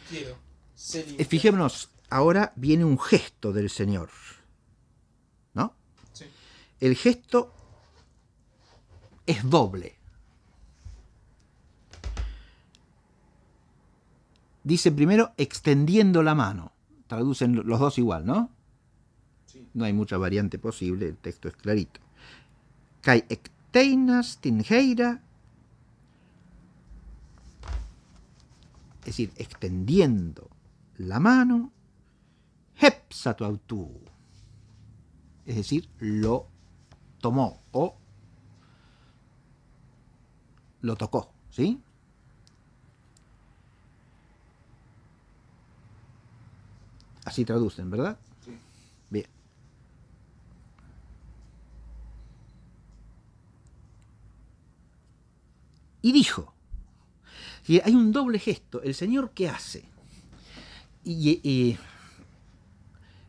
quiero. Ser eh, Fijémonos, ahora viene un gesto del Señor. ¿No? El gesto es doble. Dice primero extendiendo la mano traducen los dos igual, ¿no? No hay mucha variante posible, el texto es clarito. Kai ecteinas tingeira, es decir, extendiendo la mano, Hepsatuautu. es decir, lo tomó o lo tocó, ¿sí? Así traducen, ¿verdad? Sí. Bien. Y dijo, y hay un doble gesto, el Señor qué hace. Y,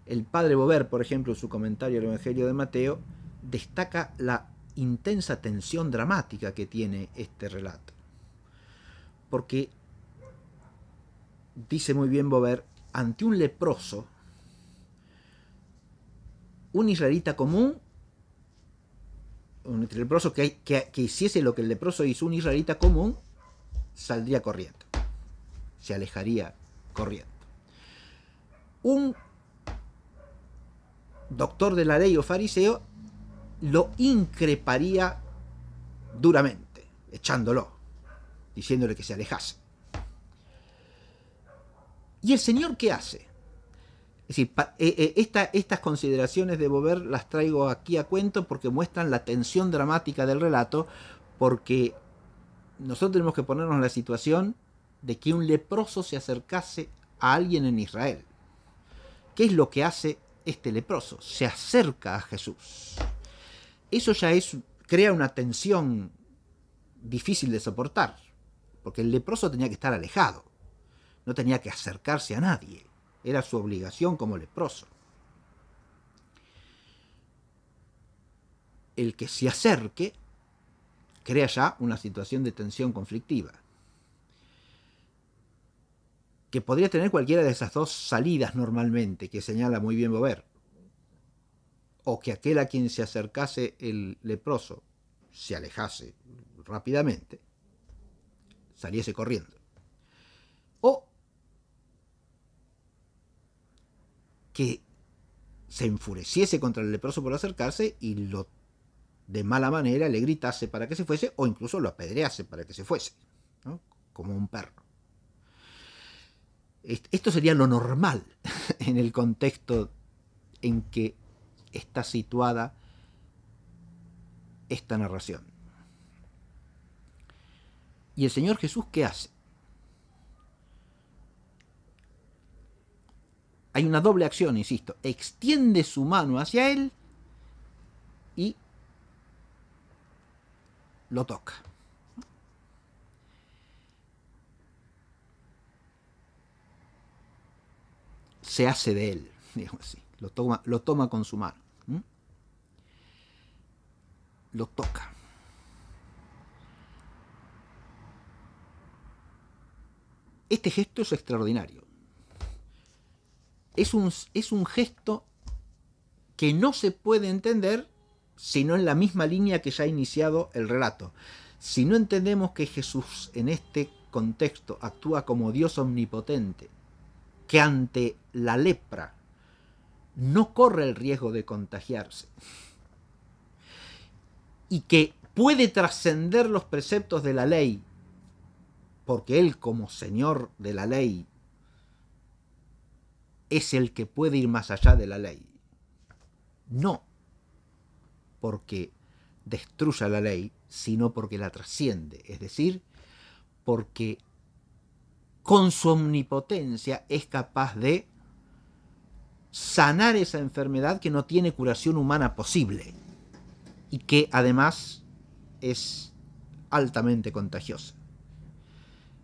el padre Bober, por ejemplo, en su comentario al Evangelio de Mateo, destaca la intensa tensión dramática que tiene este relato. Porque dice muy bien Bober, ante un leproso, un israelita común, un leproso que, hiciese lo que el leproso hizo, un israelita común, saldría corriendo, se alejaría corriendo. Un doctor de la ley o fariseo lo increparía duramente, echándolo, diciéndole que se alejase. ¿Y el Señor qué hace? Es decir, eh, eh, estas consideraciones de Bober las traigo aquí a cuento porque muestran la tensión dramática del relato, porque nosotros tenemos que ponernos en la situación de que un leproso se acercase a alguien en Israel. ¿Qué es lo que hace este leproso? Se acerca a Jesús. Eso ya es, crea una tensión difícil de soportar, porque el leproso tenía que estar alejado no tenía que acercarse a nadie, era su obligación como leproso. El que se acerque crea ya una situación de tensión conflictiva, que podría tener cualquiera de esas dos salidas normalmente, que señala muy bien Bober, o que aquel a quien se acercase el leproso se alejase rápidamente, saliese corriendo, o que se enfureciese contra el leproso por acercarse y lo de mala manera le gritase para que se fuese o incluso lo apedrease para que se fuese, como un perro. Esto sería lo normal en el contexto en que está situada esta narración. ¿Y el Señor Jesús qué hace? hay una doble acción, insisto, extiende su mano hacia él y lo toca. Se hace de él, digamos así, lo toma, lo toma con su mano, lo toca. Este gesto es extraordinario es un, gesto que no se puede entender sino en la misma línea que ya ha iniciado el relato. Si no entendemos que Jesús en este contexto actúa como Dios omnipotente, que ante la lepra no corre el riesgo de contagiarse y que puede trascender los preceptos de la ley, porque Él como Señor de la ley es el que puede ir más allá de la ley. No porque destruya la ley, sino porque la trasciende, es decir, porque con su omnipotencia es capaz de sanar esa enfermedad que no tiene curación humana posible y que además es altamente contagiosa.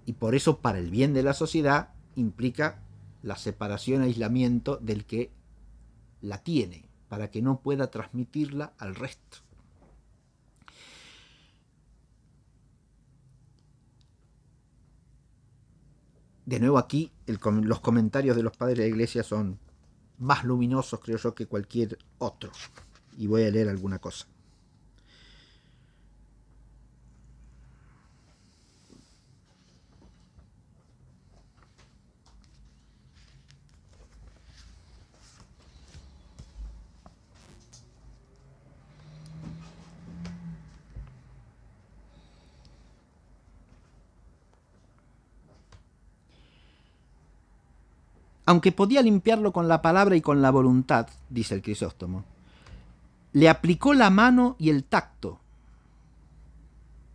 Y por eso para el bien de la sociedad implica la separación, aislamiento del que la tiene, para que no pueda transmitirla al resto. De nuevo aquí los comentarios de los padres de la iglesia son más luminosos, creo yo, que cualquier otro. Y voy a leer alguna cosa. aunque podía limpiarlo con la palabra y con la voluntad, dice el Crisóstomo, le aplicó la mano y el tacto,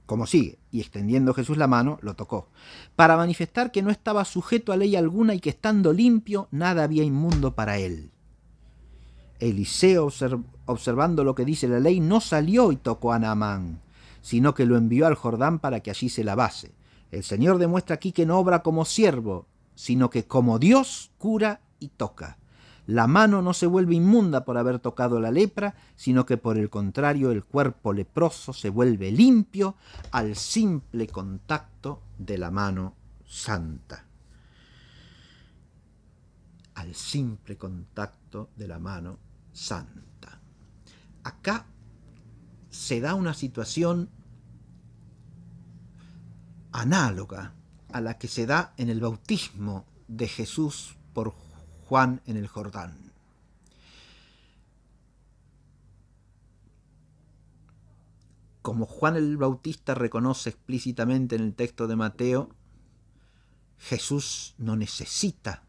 como sigue, y extendiendo Jesús la mano, lo tocó, para manifestar que no estaba sujeto a ley alguna y que estando limpio, nada había inmundo para él. Eliseo, observando lo que dice la ley, no salió y tocó a Naamán, sino que lo envió al Jordán para que allí se lavase. El Señor demuestra aquí que no obra como siervo, sino que como Dios cura y toca. La mano no se vuelve inmunda por haber tocado la lepra, sino que por el contrario el cuerpo leproso se vuelve limpio al simple contacto de la mano santa. Al simple contacto de la mano santa. Acá se da una situación análoga a la que se da en el bautismo de Jesús por Juan en el Jordán. Como Juan el Bautista reconoce explícitamente en el texto de Mateo, Jesús no necesita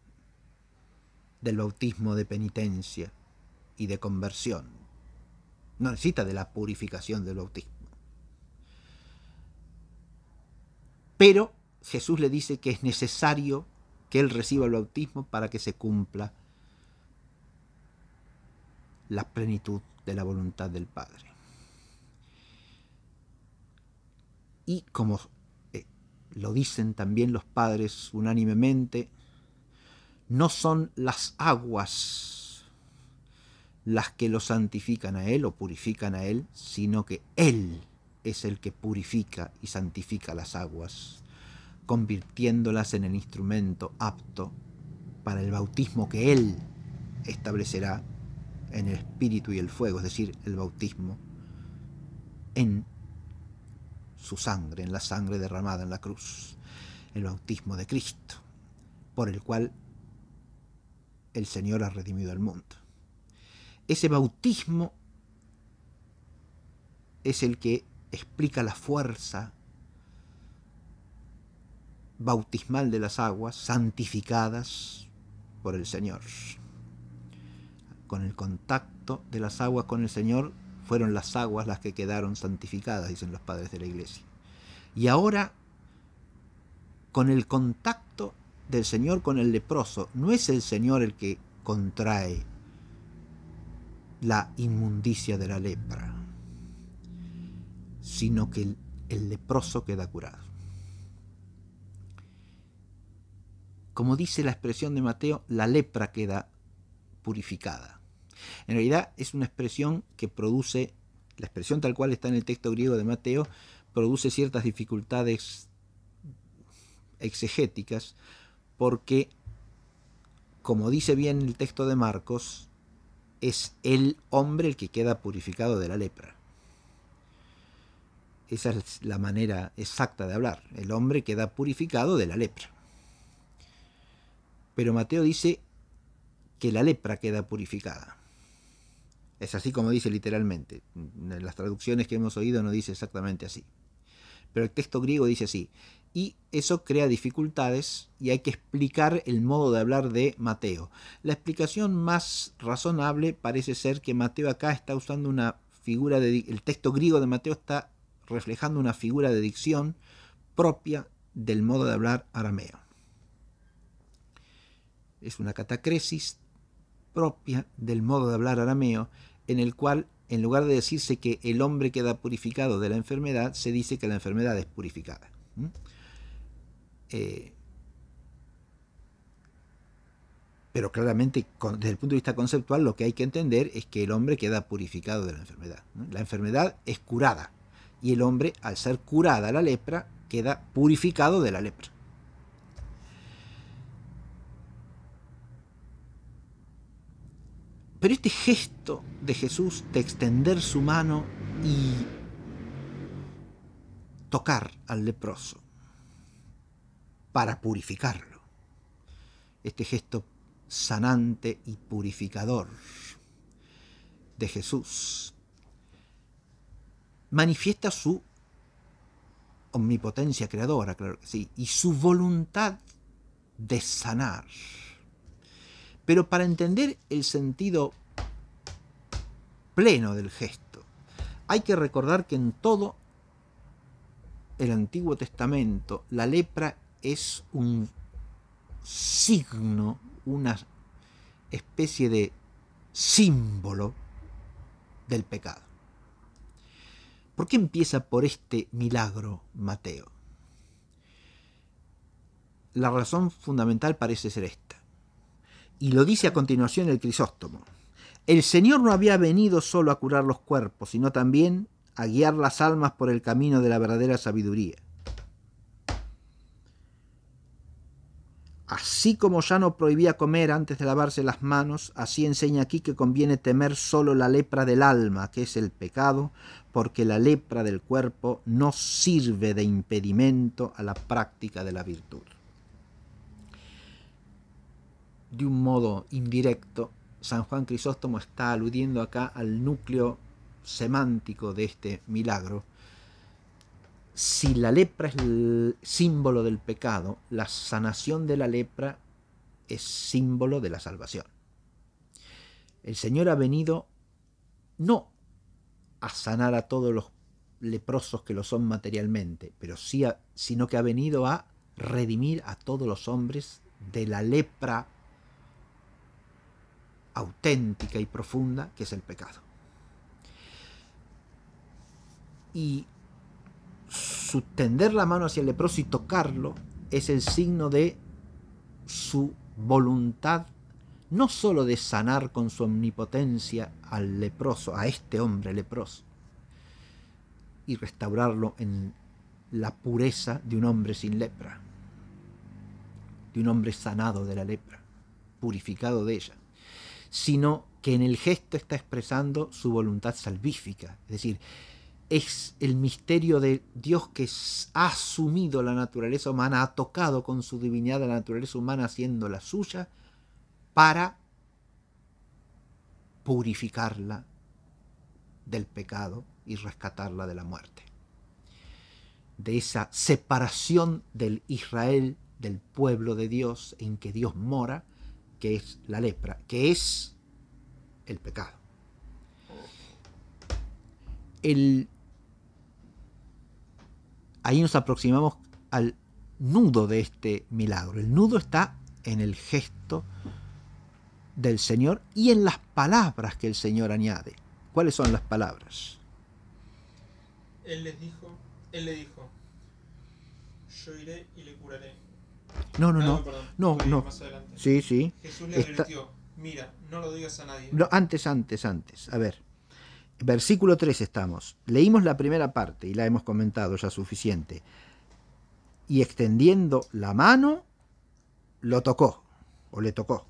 del bautismo de penitencia y de conversión. No necesita de la purificación del bautismo. Pero Jesús le dice que es necesario que él reciba el bautismo para que se cumpla la plenitud de la voluntad del Padre. Y como eh, lo dicen también los padres unánimemente, no son las aguas las que lo santifican a Él o purifican a Él, sino que Él es el que purifica y santifica las aguas convirtiéndolas en el instrumento apto para el bautismo que Él establecerá en el espíritu y el fuego, es decir, el bautismo en su sangre, en la sangre derramada en la cruz, el bautismo de Cristo, por el cual el Señor ha redimido al mundo. Ese bautismo es el que explica la fuerza bautismal de las aguas, santificadas por el Señor. Con el contacto de las aguas con el Señor fueron las aguas las que quedaron santificadas, dicen los padres de la iglesia. Y ahora, con el contacto del Señor con el leproso, no es el Señor el que contrae la inmundicia de la lepra, sino que el, el leproso queda curado. como dice la expresión de Mateo, la lepra queda purificada. En realidad es una expresión que produce, la expresión tal cual está en el texto griego de Mateo, produce ciertas dificultades exegéticas, porque, como dice bien el texto de Marcos, es el hombre el que queda purificado de la lepra. Esa es la manera exacta de hablar. El hombre queda purificado de la lepra. Pero Mateo dice que la lepra queda purificada. Es así como dice literalmente. En las traducciones que hemos oído no dice exactamente así. Pero el texto griego dice así. Y eso crea dificultades y hay que explicar el modo de hablar de Mateo. La explicación más razonable parece ser que Mateo acá está usando una figura de... El texto griego de Mateo está reflejando una figura de dicción propia del modo de hablar arameo es una catacresis propia del modo de hablar arameo, en el cual, en lugar de decirse que el hombre queda purificado de la enfermedad, se dice que la enfermedad es purificada. Eh, pero claramente, desde el punto de vista conceptual, lo que hay que entender es que el hombre queda purificado de la enfermedad. La enfermedad es curada, y el hombre, al ser curada la lepra, queda purificado de la lepra. Pero este gesto de Jesús de extender su mano y tocar al leproso para purificarlo, este gesto sanante y purificador de Jesús, manifiesta su omnipotencia creadora, claro que sí, y su voluntad de sanar. Pero para entender el sentido pleno del gesto, hay que recordar que en todo el Antiguo Testamento la lepra es un signo, una especie de símbolo del pecado. ¿Por qué empieza por este milagro Mateo? La razón fundamental parece ser esta y lo dice a continuación el Crisóstomo. El Señor no había venido solo a curar los cuerpos, sino también a guiar las almas por el camino de la verdadera sabiduría. Así como ya no prohibía comer antes de lavarse las manos, así enseña aquí que conviene temer solo la lepra del alma, que es el pecado, porque la lepra del cuerpo no sirve de impedimento a la práctica de la virtud de un modo indirecto, San Juan Crisóstomo está aludiendo acá al núcleo semántico de este milagro. Si la lepra es el símbolo del pecado, la sanación de la lepra es símbolo de la salvación. El Señor ha venido no a sanar a todos los leprosos que lo son materialmente, pero sí sino que ha venido a redimir a todos los hombres de la lepra auténtica y profunda que es el pecado. Y su la mano hacia el leproso y tocarlo es el signo de su voluntad, no sólo de sanar con su omnipotencia al leproso, a este hombre leproso, y restaurarlo en la pureza de un hombre sin lepra, de un hombre sanado de la lepra, purificado de ella, sino que en el gesto está expresando su voluntad salvífica. Es decir, es el misterio de Dios que ha asumido la naturaleza humana, ha tocado con su divinidad la naturaleza humana siendo la suya, para purificarla del pecado y rescatarla de la muerte. De esa separación del Israel, del pueblo de Dios en que Dios mora, que es la lepra, que es el pecado. El, ahí nos aproximamos al nudo de este milagro. El nudo está en el gesto del Señor y en las palabras que el Señor añade. ¿Cuáles son las palabras? Él les dijo, él le dijo, yo iré y le curaré no, no, ah, no. No, no. Sí, sí. Jesús le mira, no lo digas a nadie. No, antes, antes, antes. A ver. Versículo 3 estamos. Leímos la primera parte y la hemos comentado ya suficiente. Y extendiendo la mano, lo tocó, o le tocó,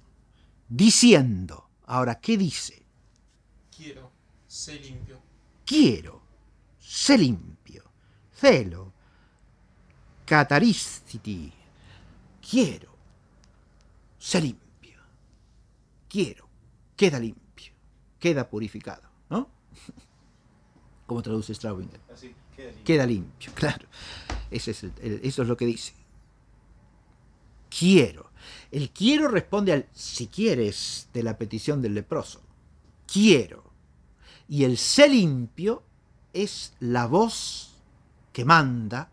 diciendo. Ahora, ¿qué dice? Quiero, sé limpio. Quiero, sé limpio. Celo, Catarístiti. Quiero ser limpio. Quiero. Queda limpio. Queda purificado. ¿No? Como traduce Straubinger. queda, limpio. queda limpio. claro. es eso es lo que dice. Quiero. El quiero responde al si quieres de la petición del leproso. Quiero. Y el sé limpio es la voz que manda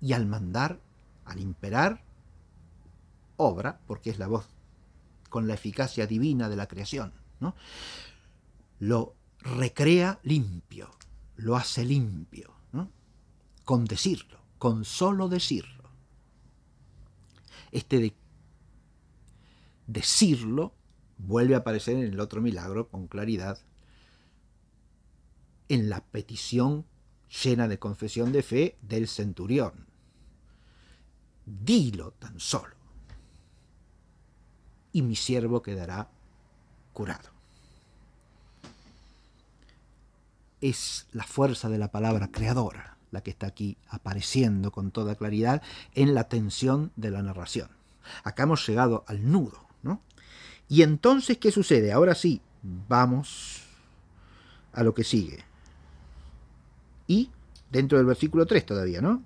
y al mandar, al imperar, obra, porque es la voz con la eficacia divina de la creación, ¿no? lo recrea limpio, lo hace limpio, con decirlo, con solo decirlo. Este decirlo vuelve a aparecer en el otro milagro con claridad, en la petición llena de confesión de fe del centurión. Dilo tan solo. Y mi siervo quedará curado. Es la fuerza de la palabra creadora la que está aquí apareciendo con toda claridad en la tensión de la narración. Acá hemos llegado al nudo, ¿no? Y entonces, ¿qué sucede? Ahora sí, vamos a lo que sigue. Y dentro del versículo 3 todavía, ¿no?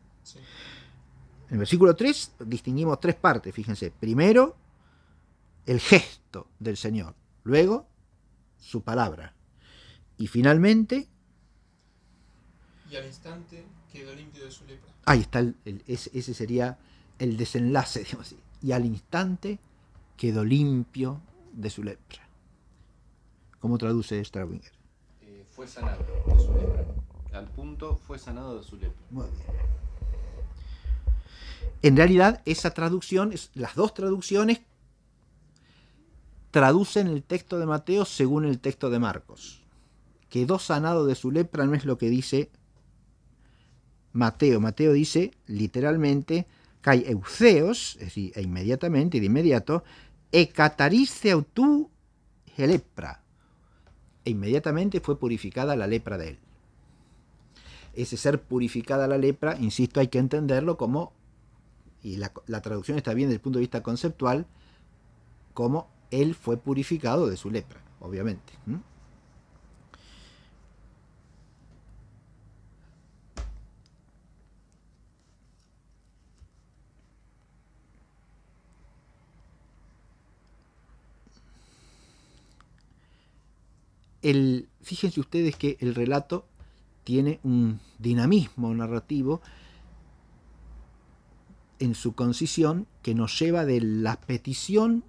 En el versículo 3 distinguimos tres partes, fíjense. Primero, el gesto del Señor. Luego, su palabra. Y finalmente... Y al instante quedó limpio de su lepra. Ahí está, ese, sería el desenlace, digamos así. Y al instante quedó limpio de su lepra. ¿Cómo traduce Strawinger? Eh, fue sanado de su lepra. Al punto fue sanado de su lepra. Muy bien. En realidad, esa traducción, las dos traducciones traducen el texto de Mateo según el texto de Marcos. Quedó sanado de su lepra no es lo que dice Mateo. Mateo dice literalmente, kai euceos, es decir, e inmediatamente y de inmediato, e catarice lepra. E inmediatamente fue purificada la lepra de él. Ese ser purificada la lepra, insisto, hay que entenderlo como y la, traducción está bien desde el punto de vista conceptual, como él fue purificado de su lepra, obviamente. El, fíjense ustedes que el relato tiene un dinamismo narrativo en su concisión que nos lleva de la petición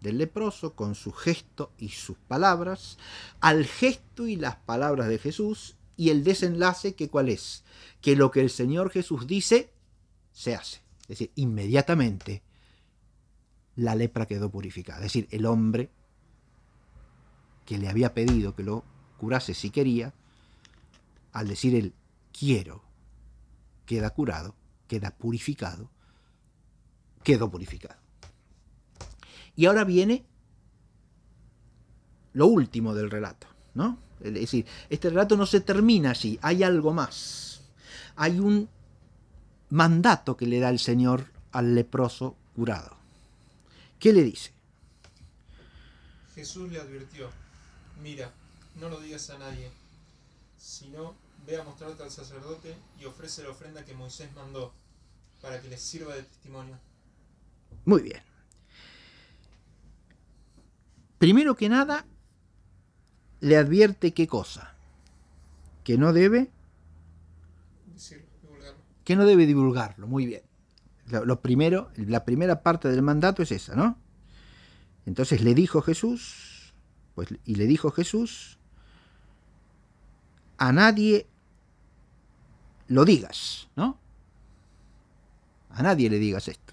del leproso con su gesto y sus palabras al gesto y las palabras de Jesús y el desenlace que cuál es, que lo que el Señor Jesús dice se hace. Es decir, inmediatamente la lepra quedó purificada. Es decir, el hombre que le había pedido que lo curase si quería, al decir el quiero, queda curado, queda purificado quedó purificado. Y ahora viene lo último del relato, ¿no? Es decir, este relato no se termina así, hay algo más. Hay un mandato que le da el Señor al leproso curado. ¿Qué le dice? Jesús le advirtió, mira, no lo digas a nadie, sino ve a mostrarte al sacerdote y ofrece la ofrenda que Moisés mandó, para que les sirva de testimonio. Muy bien. Primero que nada, le advierte qué cosa. Que no debe... divulgarlo. Que no debe divulgarlo, muy bien. Lo, primero, la primera parte del mandato es esa, ¿no? Entonces le dijo Jesús, pues, y le dijo Jesús, a nadie lo digas, ¿no? A nadie le digas esto.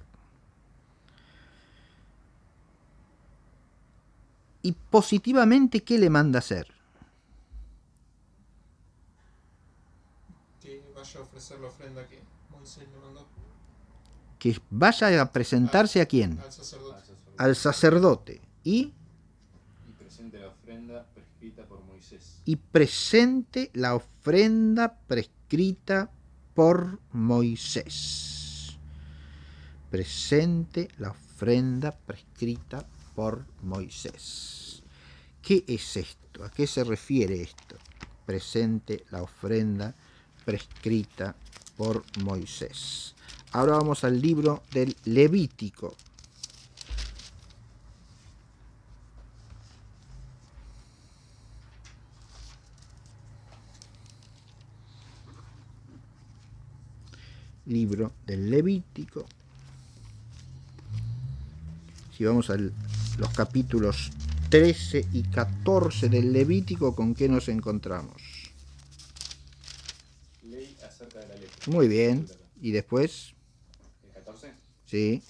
y positivamente qué le manda hacer. Que vaya a ofrecer la ofrenda que Moisés le mandó. Que vaya a presentarse a quién? Al sacerdote. al sacerdote. Y. Y presente la ofrenda prescrita por Moisés. Y presente la ofrenda prescrita por Moisés. Presente la ofrenda prescrita por por Moisés. ¿Qué es esto? ¿A qué se refiere esto? Presente la ofrenda prescrita por Moisés. Ahora vamos al libro del Levítico. Libro del Levítico. Si vamos al los capítulos 13 y 14 del Levítico con qué nos encontramos. Ley acerca de la ley. Muy bien. ¿Y después? ¿El 14? Sí.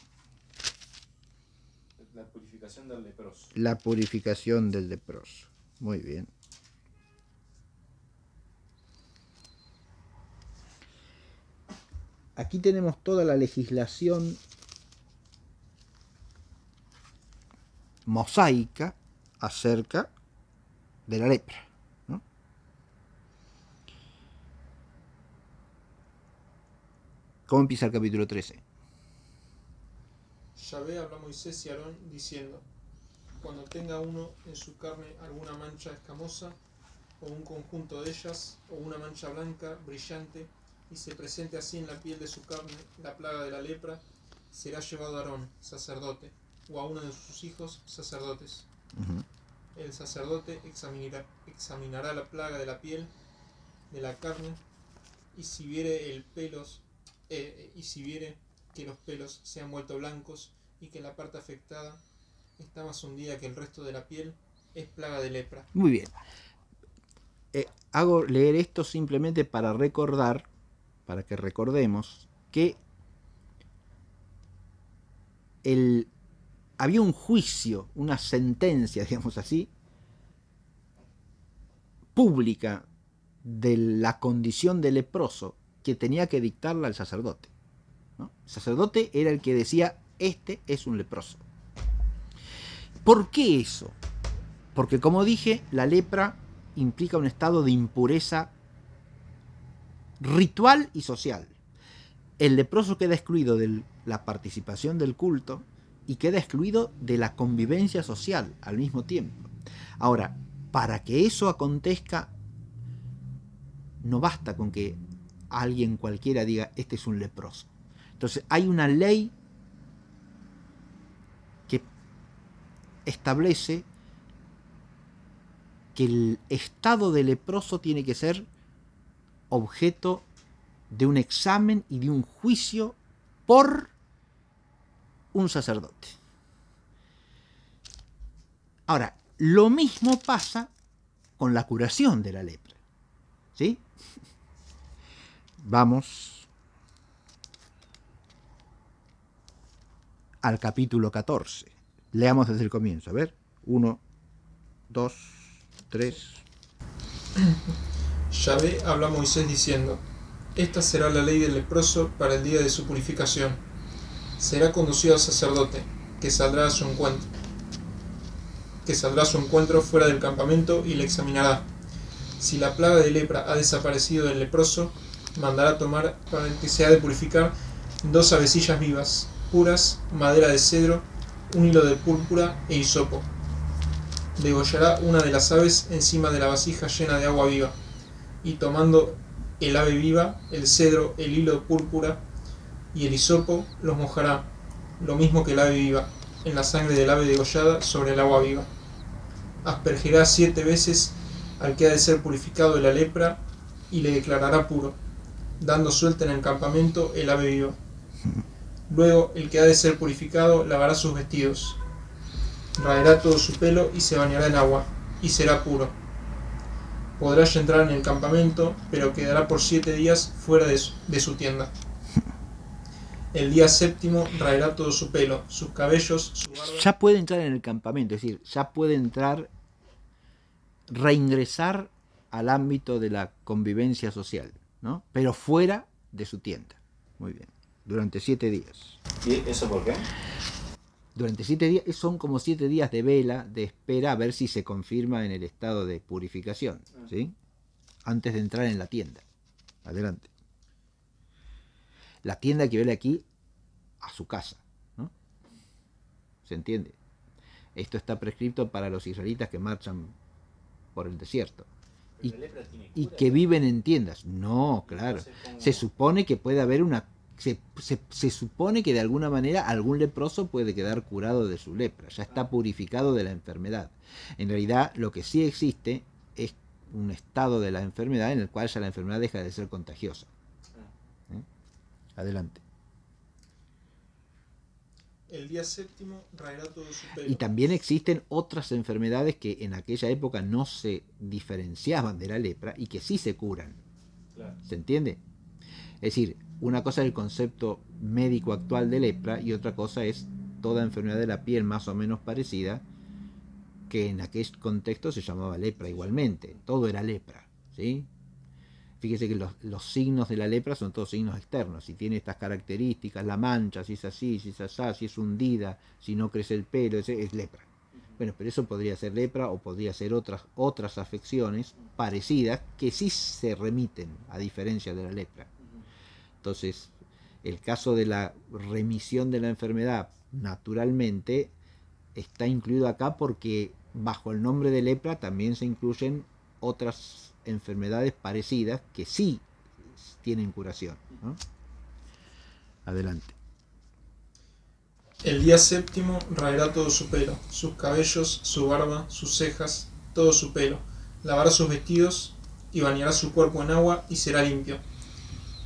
La purificación del leproso. La purificación del leproso. Muy bien. Aquí tenemos toda la legislación mosaica acerca de la lepra. ¿Cómo empieza el capítulo 13? Yahvé habló a Moisés y Aarón diciendo, cuando tenga uno en su carne alguna mancha escamosa, o un conjunto de ellas, o una mancha blanca, brillante, y se presente así en la piel de su carne la plaga de la lepra, será llevado a Aarón, sacerdote, o a uno de sus hijos sacerdotes. El sacerdote examinará, examinará la plaga de la piel, de la carne, y si viere el pelos, eh, eh, y si viere que los pelos se han vuelto blancos y que la parte afectada está más hundida que el resto de la piel, es plaga de lepra. Muy bien. Eh, hago leer esto simplemente para recordar, para que recordemos, que el había un juicio, una sentencia, digamos así, pública de la condición de leproso que tenía que dictarla el sacerdote. El sacerdote era el que decía, este es un leproso. ¿Por qué eso? Porque como dije, la lepra implica un estado de impureza ritual y social. El leproso queda excluido de la participación del culto y queda excluido de la convivencia social al mismo tiempo. Ahora, para que eso acontezca, no basta con que alguien cualquiera diga, este es un leproso. Entonces, hay una ley que establece que el estado de leproso tiene que ser objeto de un examen y de un juicio por un sacerdote. Ahora, lo mismo pasa con la curación de la lepra. ¿Sí? Vamos al capítulo 14. Leamos desde el comienzo. A ver, 1, 2, 3. ve, habla Moisés diciendo, Esta será la ley del leproso para el día de su purificación será conducido al sacerdote, que saldrá a su encuentro, que saldrá a su encuentro fuera del campamento y le examinará. Si la plaga de lepra ha desaparecido del leproso, mandará tomar para que se ha de purificar dos avecillas vivas, puras, madera de cedro, un hilo de púrpura e hisopo. Degollará una de las aves encima de la vasija llena de agua viva, y tomando el ave viva, el cedro, el hilo de púrpura y el hisopo los mojará, lo mismo que el ave viva, en la sangre del ave degollada sobre el agua viva. Aspergerá siete veces al que ha de ser purificado de la lepra y le declarará puro, dando suelta en el campamento el ave viva. Luego el que ha de ser purificado lavará sus vestidos, raerá todo su pelo y se bañará en agua, y será puro. Podrá entrar en el campamento, pero quedará por siete días fuera de su tienda. El día séptimo traerá todo su pelo, sus cabellos, su Ya puede entrar en el campamento, es decir, ya puede entrar, reingresar al ámbito de la convivencia social, ¿no? Pero fuera de su tienda. Muy bien. Durante siete días. ¿Y eso por qué? Durante siete días, son como siete días de vela, de espera a ver si se confirma en el estado de purificación, ah. ¿sí? Antes de entrar en la tienda. Adelante la tienda que vele aquí a su casa. ¿no? ¿Se entiende? Esto está prescrito para los israelitas que marchan por el desierto. Y, que viven en tiendas. No, claro. Se supone que puede haber una... se, se, supone que de alguna manera algún leproso puede quedar curado de su lepra, ya está ah. purificado de la enfermedad. En realidad lo que sí existe es un estado de la enfermedad en el cual ya la enfermedad deja de ser contagiosa. Adelante. El día séptimo Y también existen otras enfermedades que en aquella época no se diferenciaban de la lepra y que sí se curan. ¿Se entiende? Es decir, una cosa es el concepto médico actual de lepra y otra cosa es toda enfermedad de la piel más o menos parecida que en aquel contexto se llamaba lepra igualmente. Todo era lepra, ¿sí? Fíjese que los, signos de la lepra son todos signos externos. Si tiene estas características, la mancha, si es así, si es así, si es hundida, si no crece el pelo, es, es lepra. Bueno, pero eso podría ser lepra o podría ser otras, otras afecciones parecidas que sí se remiten, a diferencia de la lepra. Entonces, el caso de la remisión de la enfermedad naturalmente está incluido acá porque bajo el nombre de lepra también se incluyen otras enfermedades parecidas que sí tienen curación. Adelante. El día séptimo raerá todo su pelo, sus cabellos, su barba, sus cejas, todo su pelo. Lavará sus vestidos y bañará su cuerpo en agua y será limpio.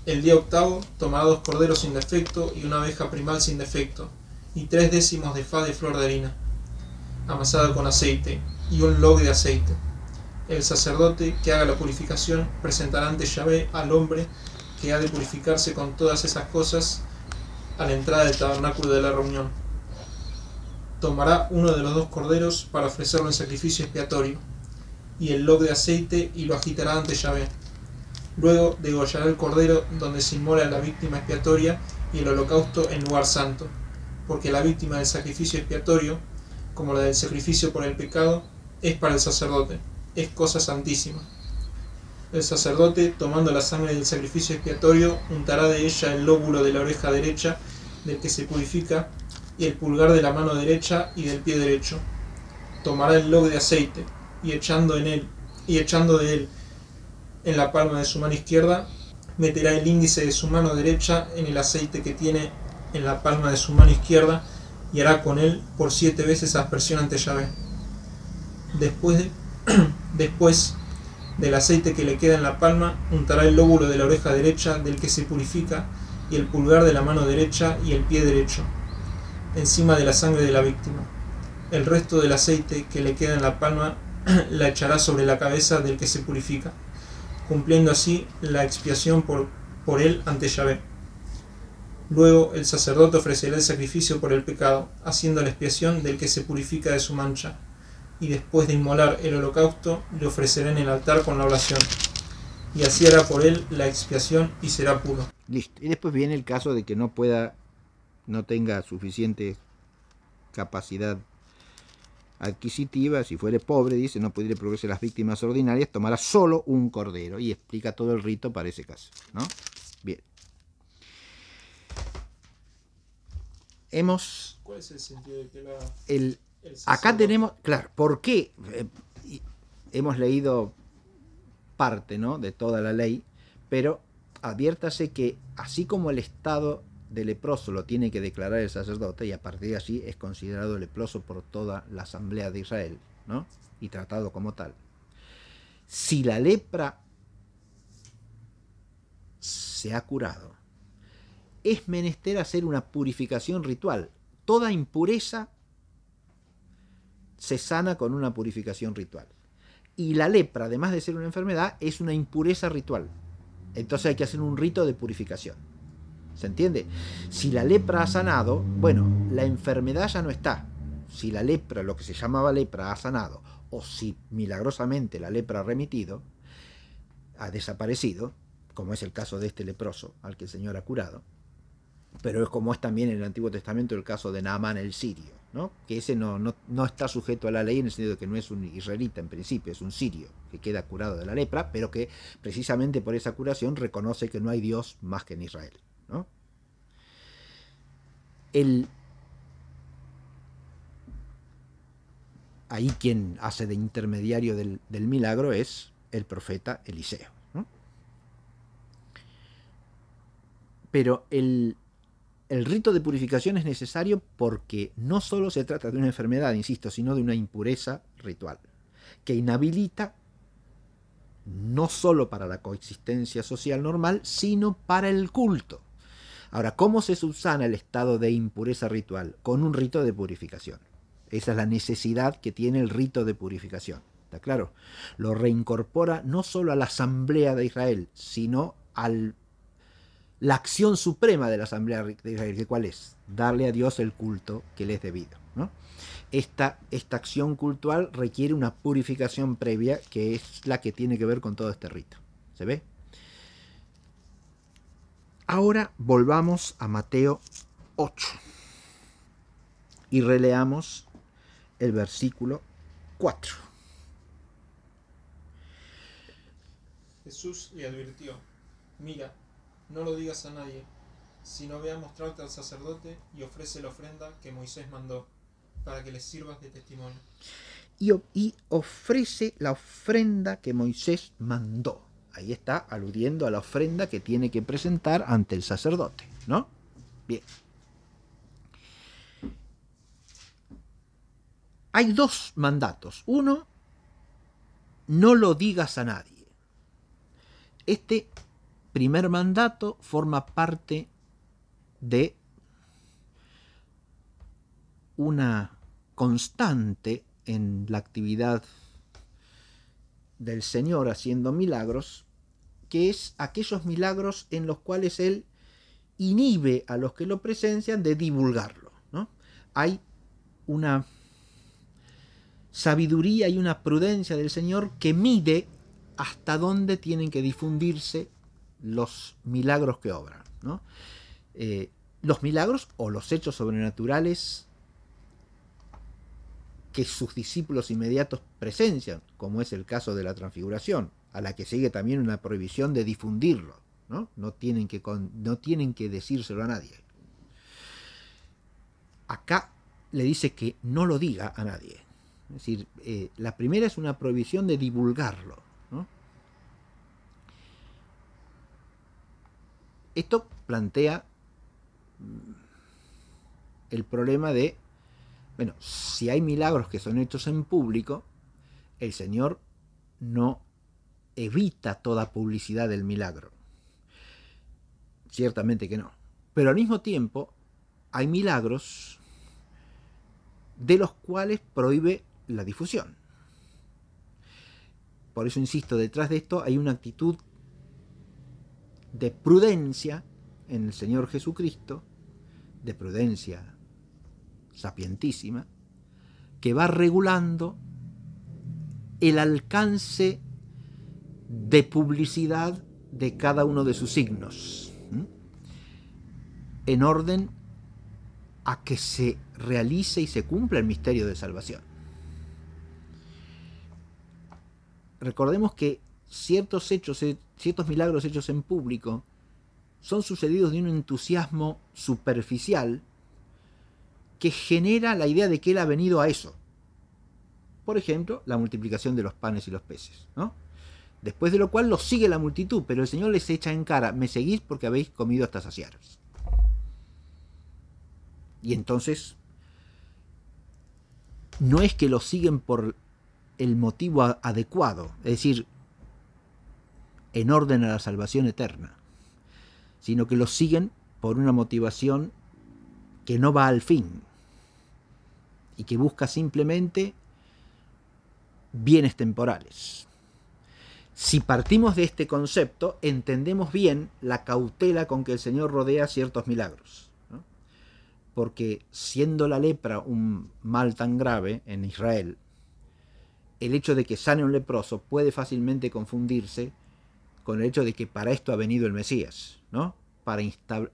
El día octavo tomará dos corderos sin defecto y una abeja primal sin defecto, y tres décimos de fa de flor de harina, amasada con aceite, y un log de aceite. El sacerdote que haga la purificación presentará ante Yahvé al hombre que ha de purificarse con todas esas cosas a la entrada del tabernáculo de la reunión. Tomará uno de los dos corderos para ofrecerlo en sacrificio expiatorio, y el log de aceite y lo agitará ante Yahvé. Luego degollará el cordero donde se inmola la víctima expiatoria y el holocausto en lugar santo, porque la víctima del sacrificio expiatorio, como la del sacrificio por el pecado, es para el sacerdote es cosa santísima. El sacerdote, tomando la sangre del sacrificio expiatorio, untará de ella el lóbulo de la oreja derecha del que se purifica y el pulgar de la mano derecha y del pie derecho. Tomará el log de aceite y echando en él y echando de él en la palma de su mano izquierda, meterá el índice de su mano derecha en el aceite que tiene en la palma de su mano izquierda y hará con él por siete veces aspersión ante Yahvé. Después de Después del aceite que le queda en la palma, untará el lóbulo de la oreja derecha del que se purifica y el pulgar de la mano derecha y el pie derecho, encima de la sangre de la víctima. El resto del aceite que le queda en la palma la echará sobre la cabeza del que se purifica, cumpliendo así la expiación por, él ante Yahvé. Luego el sacerdote ofrecerá el sacrificio por el pecado, haciendo la expiación del que se purifica de su mancha, y después de inmolar el holocausto le ofrecerá en el altar con la oración. Y así hará por él la expiación y será puro. Listo. Y después viene el caso de que no pueda, no tenga suficiente capacidad adquisitiva, si fuere pobre, dice, no pudiera progresar las víctimas ordinarias, tomará solo un cordero. Y explica todo el rito para ese caso. ¿no? Bien. Hemos... ¿Cuál es el sentido de que la... El, Acá tenemos, claro, ¿por qué? Eh, hemos leído parte ¿no? de toda la ley, pero adviértase que así como el estado de leproso lo tiene que declarar el sacerdote y a partir de allí es considerado leproso por toda la asamblea de Israel ¿no? y tratado como tal. Si la lepra se ha curado, es menester hacer una purificación ritual. Toda impureza se sana con una purificación ritual. Y la lepra, además de ser una enfermedad, es una impureza ritual. Entonces hay que hacer un rito de purificación. ¿Se entiende? Si la lepra ha sanado, bueno, la enfermedad ya no está. Si la lepra, lo que se llamaba lepra, ha sanado, o si milagrosamente la lepra ha remitido, ha desaparecido, como es el caso de este leproso al que el Señor ha curado, pero es como es también en el Antiguo Testamento el caso de Naamán el sirio que ese no, no, está sujeto a la ley en el sentido de que no es un israelita en principio, es un sirio que queda curado de la lepra, pero que precisamente por esa curación reconoce que no hay Dios más que en Israel. ¿no? El... Ahí quien hace de intermediario del, del milagro es el profeta Eliseo. Pero el, el rito de purificación es necesario porque no solo se trata de una enfermedad, insisto, sino de una impureza ritual, que inhabilita no solo para la coexistencia social normal, sino para el culto. Ahora, ¿cómo se subsana el estado de impureza ritual? Con un rito de purificación. Esa es la necesidad que tiene el rito de purificación. ¿Está claro? Lo reincorpora no solo a la asamblea de Israel, sino al la acción suprema de la Asamblea de Israel, ¿cuál es? Darle a Dios el culto que le es debido. Esta, esta acción cultural requiere una purificación previa que es la que tiene que ver con todo este rito. ¿Se ve? Ahora volvamos a Mateo 8 y releamos el versículo 4. Jesús le advirtió, mira, no lo digas a nadie, sino ve a mostrarte al sacerdote y ofrece la ofrenda que Moisés mandó, para que les sirvas de testimonio. Y, y ofrece la ofrenda que Moisés mandó. Ahí está aludiendo a la ofrenda que tiene que presentar ante el sacerdote, ¿no? Bien. Hay dos mandatos. Uno, no lo digas a nadie. Este primer mandato forma parte de una constante en la actividad del Señor haciendo milagros, que es aquellos milagros en los cuales Él inhibe a los que lo presencian de divulgarlo. Hay una sabiduría y una prudencia del Señor que mide hasta dónde tienen que difundirse los milagros que obran. Eh, los milagros o los hechos sobrenaturales que sus discípulos inmediatos presencian, como es el caso de la transfiguración, a la que sigue también una prohibición de difundirlo. No, tienen, que no tienen que decírselo a nadie. Acá le dice que no lo diga a nadie. Es decir, eh, la primera es una prohibición de divulgarlo. Esto plantea mm, el problema de, bueno, si hay milagros que son hechos en público, el Señor no evita toda publicidad del milagro. Ciertamente que no. Pero al mismo tiempo, hay milagros de los cuales prohíbe la difusión. Por eso insisto, detrás de esto hay una actitud de prudencia en el Señor Jesucristo, de prudencia sapientísima, que va regulando el alcance de publicidad de cada uno de sus signos, en orden a que se realice y se cumpla el misterio de salvación. Recordemos que ciertos hechos, eh, ciertos milagros hechos en público, son sucedidos de un entusiasmo superficial que genera la idea de que él ha venido a eso. Por ejemplo, la multiplicación de los panes y los peces, Después de lo cual los sigue la multitud, pero el Señor les echa en cara, me seguís porque habéis comido hasta saciaros. Y entonces, no es que lo siguen por el motivo adecuado, es decir, en orden a la salvación eterna, sino que lo siguen por una motivación que no va al fin y que busca simplemente bienes temporales. Si partimos de este concepto, entendemos bien la cautela con que el Señor rodea ciertos milagros. Porque siendo la lepra un mal tan grave en Israel, el hecho de que sane un leproso puede fácilmente confundirse con el hecho de que para esto ha venido el Mesías, ¿no? Para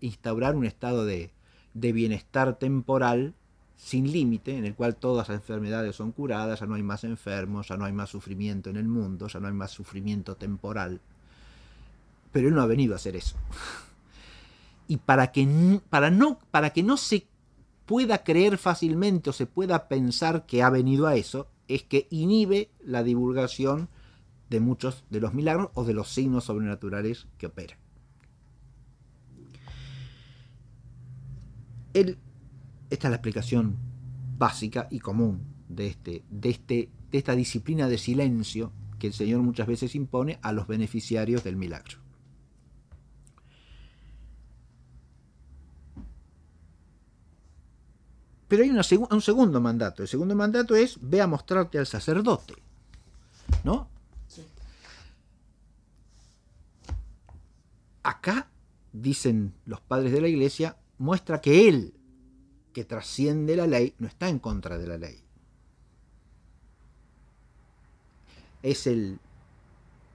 instaurar un estado de, bienestar temporal sin límite, en el cual todas las enfermedades son curadas, ya no hay más enfermos, ya no hay más sufrimiento en el mundo, ya no hay más sufrimiento temporal. Pero él no ha venido a hacer eso. Y para que, para no, para que no se pueda creer fácilmente o se pueda pensar que ha venido a eso, es que inhibe la divulgación de muchos de los milagros o de los signos sobrenaturales que opera. esta es la explicación básica y común de, este, de, este, de esta disciplina de silencio que el Señor muchas veces impone a los beneficiarios del milagro. Pero hay un segundo mandato. El segundo mandato es ve a mostrarte al sacerdote. ¿No? acá, dicen los padres de la iglesia, muestra que Él, que trasciende la ley, no está en contra de la ley. Es el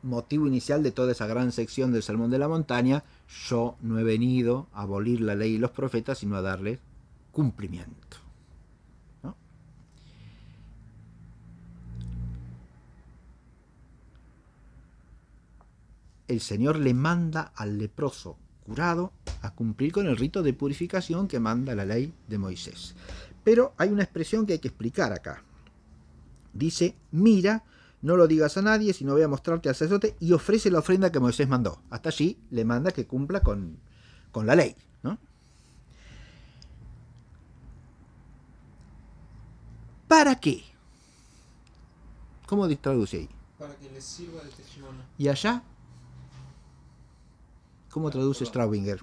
motivo inicial de toda esa gran sección del Salmón de la Montaña, yo no he venido a abolir la ley y los profetas, sino a darle cumplimiento. el Señor le manda al leproso curado a cumplir con el rito de purificación que manda la ley de Moisés. Pero hay una expresión que hay que explicar acá. Dice, mira, no lo digas a nadie, sino voy a mostrarte al sacerdote y ofrece la ofrenda que Moisés mandó. Hasta allí le manda que cumpla con, la ley. ¿Para qué? ¿Cómo traduce ahí? Para que le sirva de testimonio. ¿Y allá? ¿Cómo traduce Straubinger?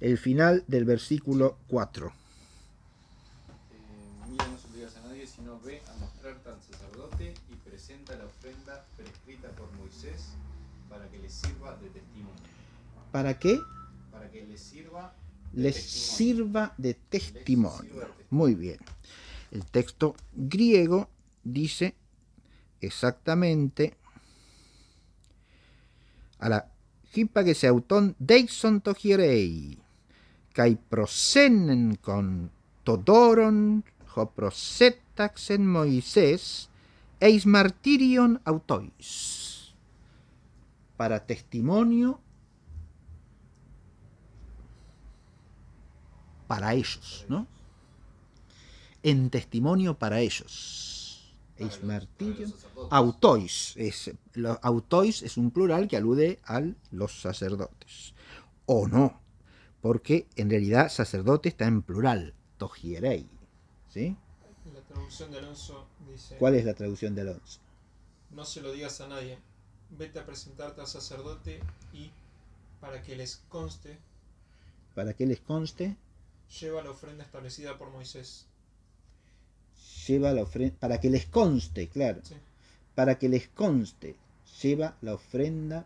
El final del versículo 4. Eh, mira, no se obligas a nadie, sino ve a mostrarte al sacerdote y presenta la ofrenda prescrita por Moisés para que le sirva de testimonio. ¿Para qué? Para que le sirva les sirva de testimonio. Muy bien. El texto griego dice exactamente a la que se autón deison togirei, kai prosenen con todoron hoprosetax en Moisés, eis martirion autois. Para testimonio para ellos, ¿no? En testimonio para ellos. Autois. Es, autois es un plural que alude a los sacerdotes. O no, porque en realidad sacerdote está en plural. Togierei. ¿Sí? ¿Cuál es la traducción de Alonso? No se lo digas a nadie. Vete a presentarte al sacerdote y para que les conste... Para que les conste... Lleva la ofrenda establecida por Moisés lleva la ofrenda, para que les conste, claro, para que les conste, lleva la ofrenda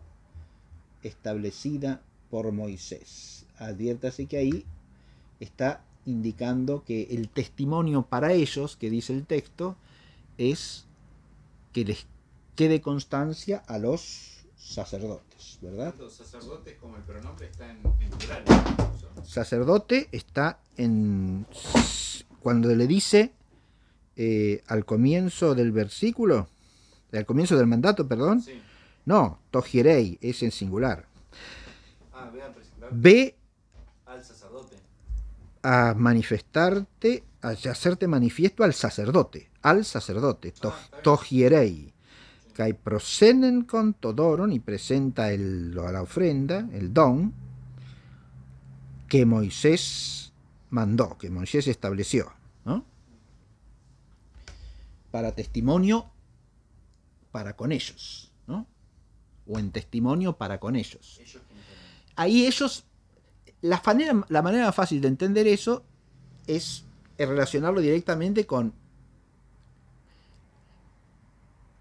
establecida por Moisés. Adviértase que ahí está indicando que el testimonio para ellos, que dice el texto, es que les quede constancia a los sacerdotes, ¿verdad? Los sacerdotes como el pronombre está en plural. Sacerdote está en... cuando le dice eh, al comienzo del versículo, al comienzo del mandato, perdón. No, Togirei es en singular. Ah, ve, al sacerdote. A manifestarte, a hacerte manifiesto al sacerdote, al sacerdote, ah, que con Todoron y presenta el, la ofrenda, el don, que Moisés mandó, que Moisés estableció para testimonio para con ellos, ¿no? O en testimonio para con ellos. Ahí ellos, la manera, la manera más fácil de entender eso es relacionarlo directamente con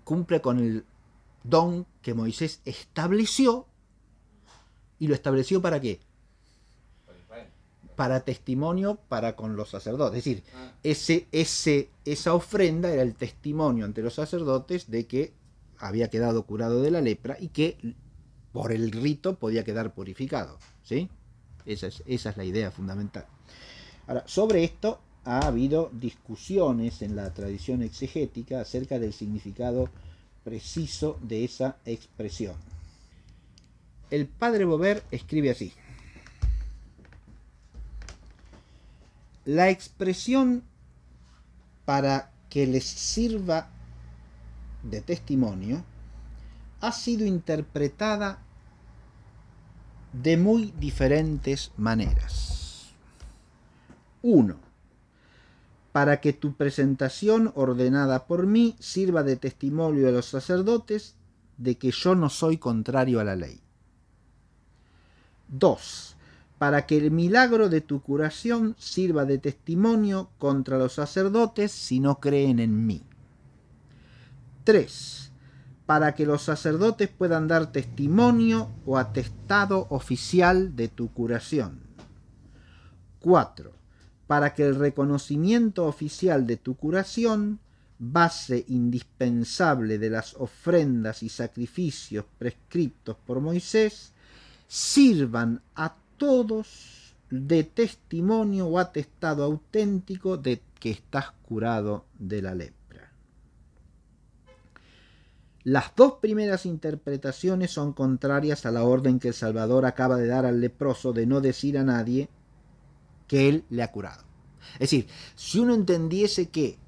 cumple con el don que Moisés estableció y lo estableció para qué? para testimonio para con los sacerdotes. Es decir, ah. ese, esa ofrenda era el testimonio ante los sacerdotes de que había quedado curado de la lepra y que por el rito podía quedar purificado. ¿sí? Esa, es, esa es la idea fundamental. Ahora, sobre esto ha habido discusiones en la tradición exegética acerca del significado preciso de esa expresión. El padre Bober escribe así. la expresión para que les sirva de testimonio ha sido interpretada de muy diferentes maneras. 1. Para que tu presentación ordenada por mí sirva de testimonio a los sacerdotes de que yo no soy contrario a la ley. 2 para que el milagro de tu curación sirva de testimonio contra los sacerdotes si no creen en mí. 3. Para que los sacerdotes puedan dar testimonio o atestado oficial de tu curación. 4. Para que el reconocimiento oficial de tu curación, base indispensable de las ofrendas y sacrificios prescriptos por Moisés, sirvan a todos de testimonio o atestado auténtico de que estás curado de la lepra. Las dos primeras interpretaciones son contrarias a la orden que el Salvador acaba de dar al leproso de no decir a nadie que él le ha curado. Es decir, si uno entendiese que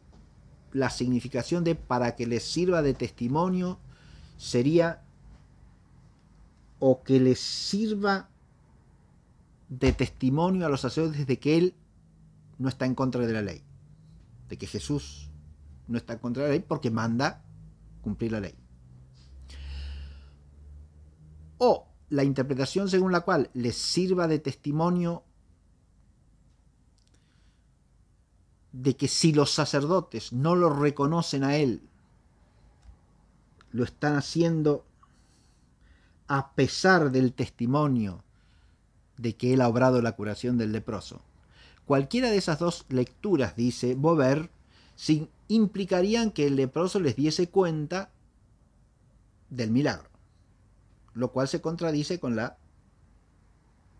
la significación de para que le sirva de testimonio sería o que le sirva de testimonio a los sacerdotes de que él no está en contra de la ley, de que Jesús no está en contra de la ley porque manda cumplir la ley. O la interpretación según la cual les sirva de testimonio de que si los sacerdotes no lo reconocen a él, lo están haciendo a pesar del testimonio de que él ha obrado la curación del leproso. Cualquiera de esas dos lecturas, dice Bober, implicarían que el leproso les diese cuenta del milagro, lo cual se contradice con la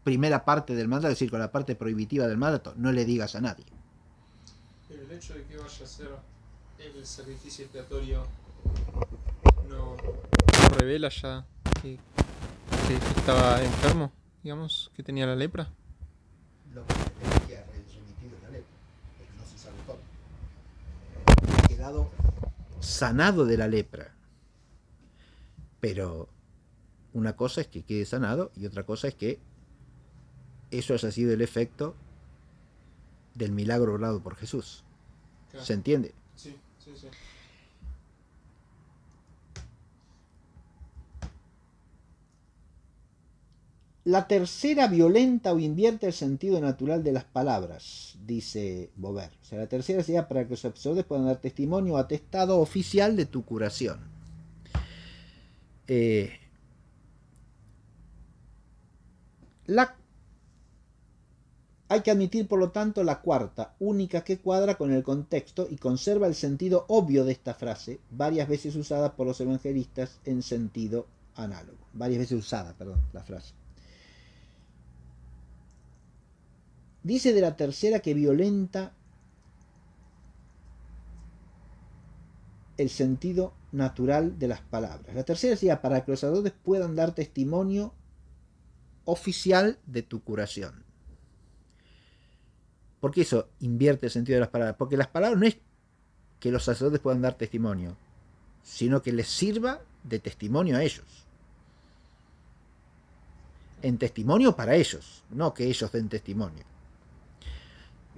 primera parte del mandato, es decir, con la parte prohibitiva del mandato, no le digas a nadie. el hecho de que vaya a ser el sacrificio expiatorio no revela ya que estaba enfermo digamos, que tenía la lepra. Lo que tenía remitido la lepra, no se sabe eh, quedado sanado de la lepra. Pero una cosa es que quede sanado y otra cosa es que eso haya sido el efecto del milagro hablado por Jesús. ¿Se entiende? Sí, sí, sí. La tercera violenta o invierte el sentido natural de las palabras, dice Bober. O sea, la tercera sería para que los observadores puedan dar testimonio o atestado oficial de tu curación. Eh, hay que admitir, por lo tanto, la cuarta, única que cuadra con el contexto y conserva el sentido obvio de esta frase, varias veces usada por los evangelistas en sentido análogo. Varias veces usada, perdón, la frase. Dice de la tercera que violenta el sentido natural de las palabras. La tercera decía para que los sacerdotes puedan dar testimonio oficial de tu curación. ¿Por qué eso invierte el sentido de las palabras? Porque las palabras no es que los sacerdotes puedan dar testimonio, sino que les sirva de testimonio a ellos. En testimonio para ellos, no que ellos den testimonio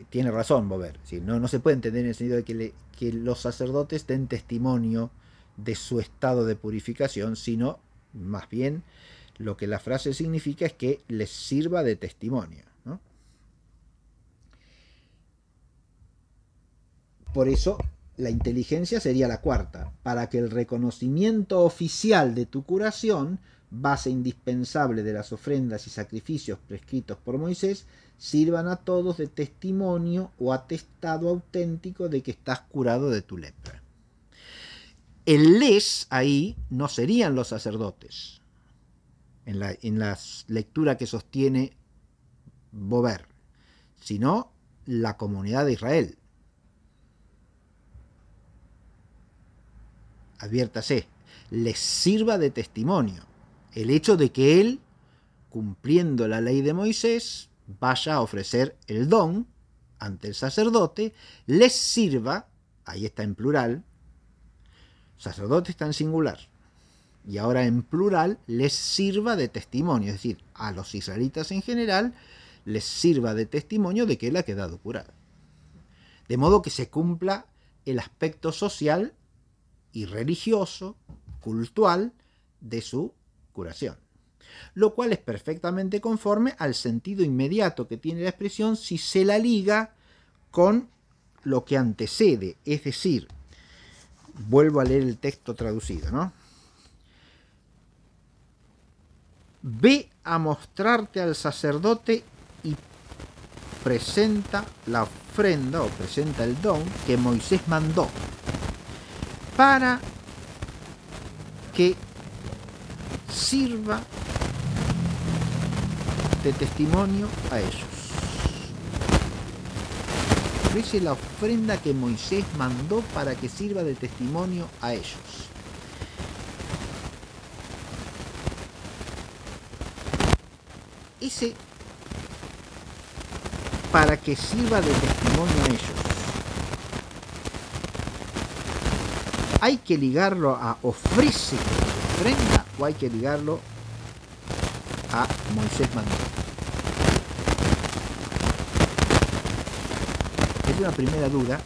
tiene razón Bober, Si no, no se puede entender en el sentido de que, los sacerdotes den testimonio de su estado de purificación, sino más bien lo que la frase significa es que les sirva de testimonio. Por eso, la inteligencia sería la cuarta, para que el reconocimiento oficial de tu curación, base indispensable de las ofrendas y sacrificios prescritos por Moisés, sirvan a todos de testimonio o atestado auténtico de que estás curado de tu lepra. El les ahí no serían los sacerdotes, en la, en lectura que sostiene Bober, sino la comunidad de Israel. Adviértase, les sirva de testimonio el hecho de que él, cumpliendo la ley de Moisés, vaya a ofrecer el don ante el sacerdote, les sirva, ahí está en plural, sacerdote está en singular, y ahora en plural, les sirva de testimonio, es decir, a los israelitas en general, les sirva de testimonio de que él ha quedado curado. De modo que se cumpla el aspecto social y religioso, cultural, de su curación lo cual es perfectamente conforme al sentido inmediato que tiene la expresión si se la liga con lo que antecede, es decir, vuelvo a leer el texto traducido, ¿no? Ve a mostrarte al sacerdote y presenta la ofrenda o presenta el don que Moisés mandó para que sirva de testimonio a ellos. Ofrece la ofrenda que Moisés mandó para que sirva de testimonio a ellos. Ese para que sirva de testimonio a ellos. ¿Hay que ligarlo a ofrece ofrenda o hay que ligarlo a Moisés Mandó? una primera duda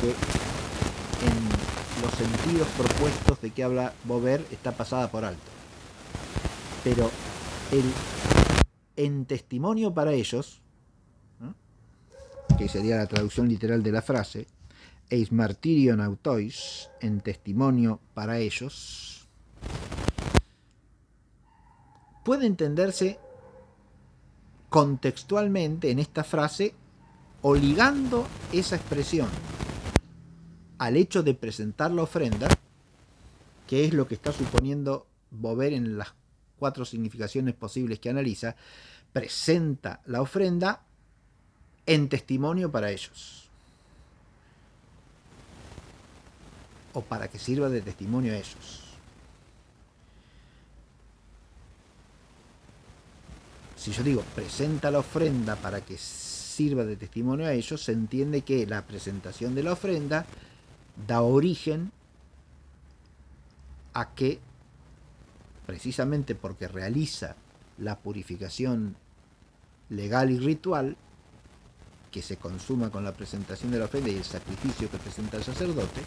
que en los sentidos propuestos de que habla Bober está pasada por alto. Pero el, en testimonio para ellos, que sería la traducción literal de la frase, eis martirio nautois en testimonio para ellos, puede entenderse contextualmente en esta frase oligando esa expresión al hecho de presentar la ofrenda, que es lo que está suponiendo Bober en las cuatro significaciones posibles que analiza, presenta la ofrenda en testimonio para ellos. O para que sirva de testimonio a ellos. Si yo digo presenta la ofrenda para que sirva de testimonio a ellos, se entiende que la presentación de la ofrenda da origen a que, precisamente porque realiza la purificación legal y ritual, que se consuma con la presentación de la ofrenda y el sacrificio que presenta el sacerdote,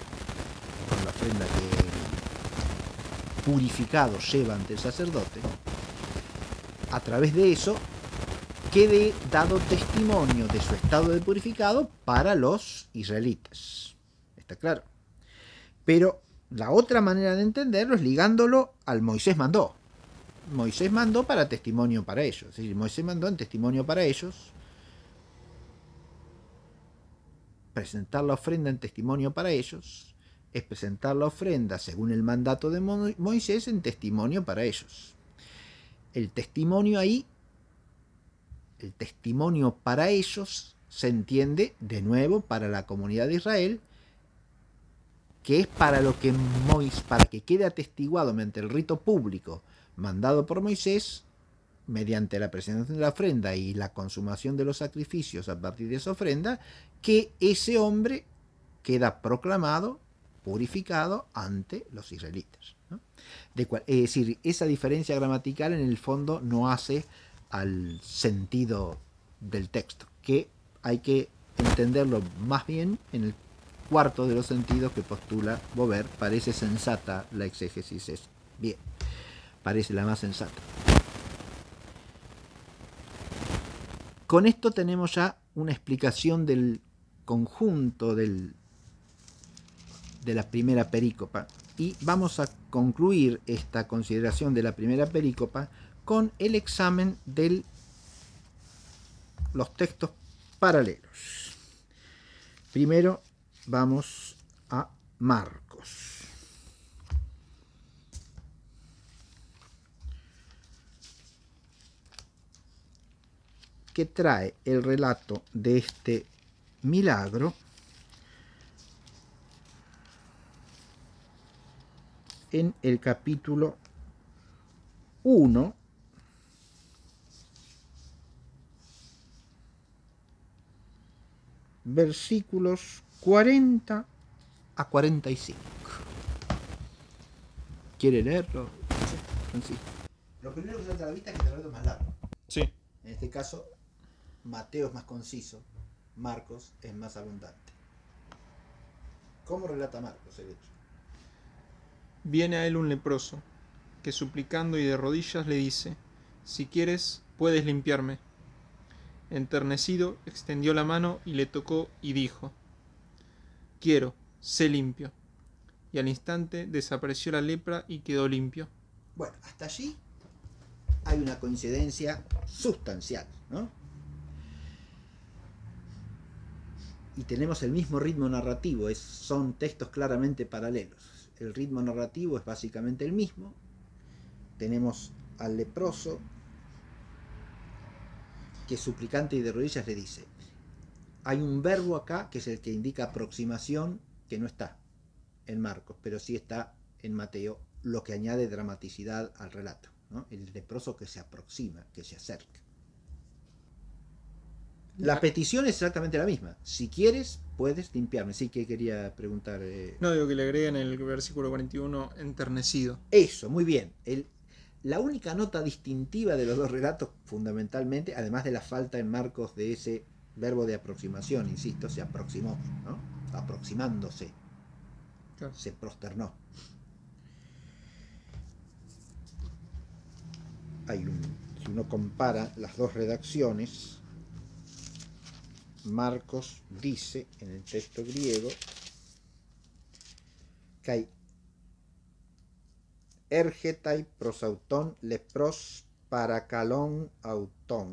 con la ofrenda que purificado lleva ante el sacerdote, a través de eso quede dado testimonio de su estado de purificado para los israelitas. Está claro. Pero la otra manera de entenderlo es ligándolo al Moisés mandó. Moisés mandó para testimonio para ellos. Es decir, Moisés mandó en testimonio para ellos. Presentar la ofrenda en testimonio para ellos es presentar la ofrenda según el mandato de Moisés en testimonio para ellos. El testimonio ahí el testimonio para ellos se entiende de nuevo para la comunidad de Israel, que es para lo que Moisés, para que quede atestiguado mediante el rito público mandado por Moisés, mediante la presentación de la ofrenda y la consumación de los sacrificios a partir de esa ofrenda, que ese hombre queda proclamado, purificado ante los israelitas. De cual, es decir, esa diferencia gramatical en el fondo no hace al sentido del texto, que hay que entenderlo más bien en el cuarto de los sentidos que postula Bober. Parece sensata la exégesis es bien, parece la más sensata. Con esto tenemos ya una explicación del conjunto del, de la primera perícopa y vamos a concluir esta consideración de la primera perícopa con el examen de los textos paralelos. Primero vamos a Marcos. que trae el relato de este milagro en el capítulo 1 versículos 40 a 45. ¿Quiere leerlo? Sí. Lo primero que salta a la vista es que el relato es más largo. Sí. En este caso, Mateo es más conciso, Marcos es más abundante. ¿Cómo relata Marcos el hecho? Viene a él un leproso, que suplicando y de rodillas le dice, si quieres, puedes limpiarme enternecido, extendió la mano y le tocó y dijo Quiero, sé limpio. Y al instante desapareció la lepra y quedó limpio. Bueno, hasta allí hay una coincidencia sustancial, ¿no? Y tenemos el mismo ritmo narrativo, son textos claramente paralelos. El ritmo narrativo es básicamente el mismo. Tenemos al leproso que suplicante y de rodillas le dice, hay un verbo acá que es el que indica aproximación que no está en Marcos, pero sí está en Mateo, lo que añade dramaticidad al relato, el leproso que se aproxima, que se acerca. La petición es exactamente la misma. Si quieres, puedes limpiarme. Sí que quería preguntar. Eh, no, digo que le agreguen el versículo 41, enternecido. Eso, muy bien. El la única nota distintiva de los dos relatos, fundamentalmente, además de la falta en marcos de ese verbo de aproximación, insisto, se aproximó, ¿no? aproximándose, se prosternó. si uno compara las dos redacciones, Marcos dice en el texto griego que hay ergetai prosauton lepros paracalón autón,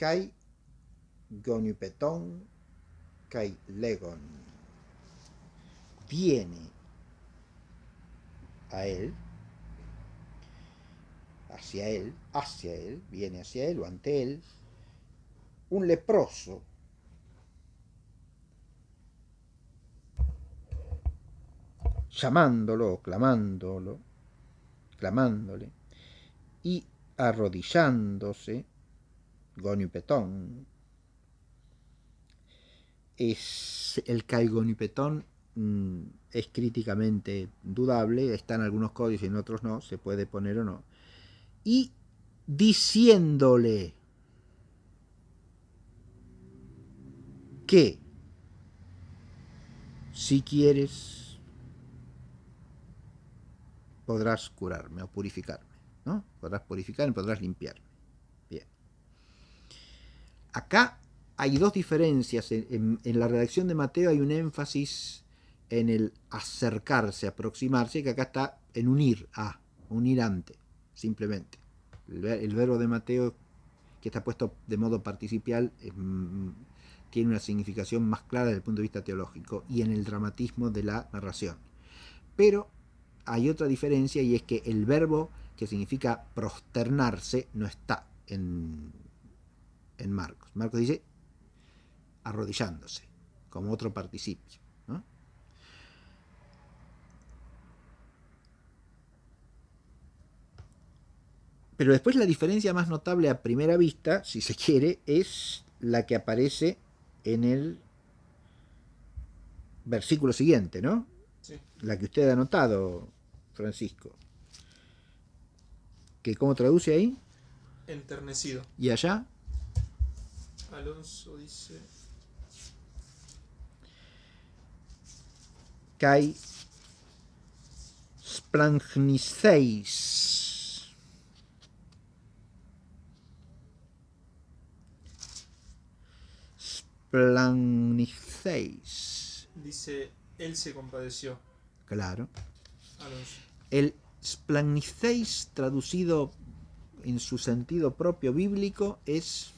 kai goniupeton kai legon. Viene a él, hacia él, hacia él, viene hacia él o ante él, un leproso llamándolo, clamándolo, clamándole, y arrodillándose, gonipetón. Es el y petón mm, es críticamente dudable, está en algunos códices y en otros no, se puede poner o no. Y diciéndole que si quieres podrás curarme o purificarme, ¿no? Podrás purificarme, podrás limpiarme. Bien. Acá hay dos diferencias. En, la redacción de Mateo hay un énfasis en el acercarse, aproximarse, que acá está en unir a, unir ante, simplemente. El, verbo de Mateo, que está puesto de modo participial, mm, tiene una significación más clara desde el punto de vista teológico y en el dramatismo de la narración. Pero hay otra diferencia y es que el verbo que significa prosternarse no está en, en Marcos. Marcos dice arrodillándose, como otro participio. Pero después la diferencia más notable a primera vista, si se quiere, es la que aparece en el versículo siguiente, ¿no? Sí. La que usted ha notado, Francisco. ¿Que ¿Cómo traduce ahí? Enternecido. ¿Y allá? Alonso dice... Kai Sprangniseis. Splangniceis Dice, él se compadeció. Claro. Alonso. El Splaniceis, traducido en su sentido propio bíblico, es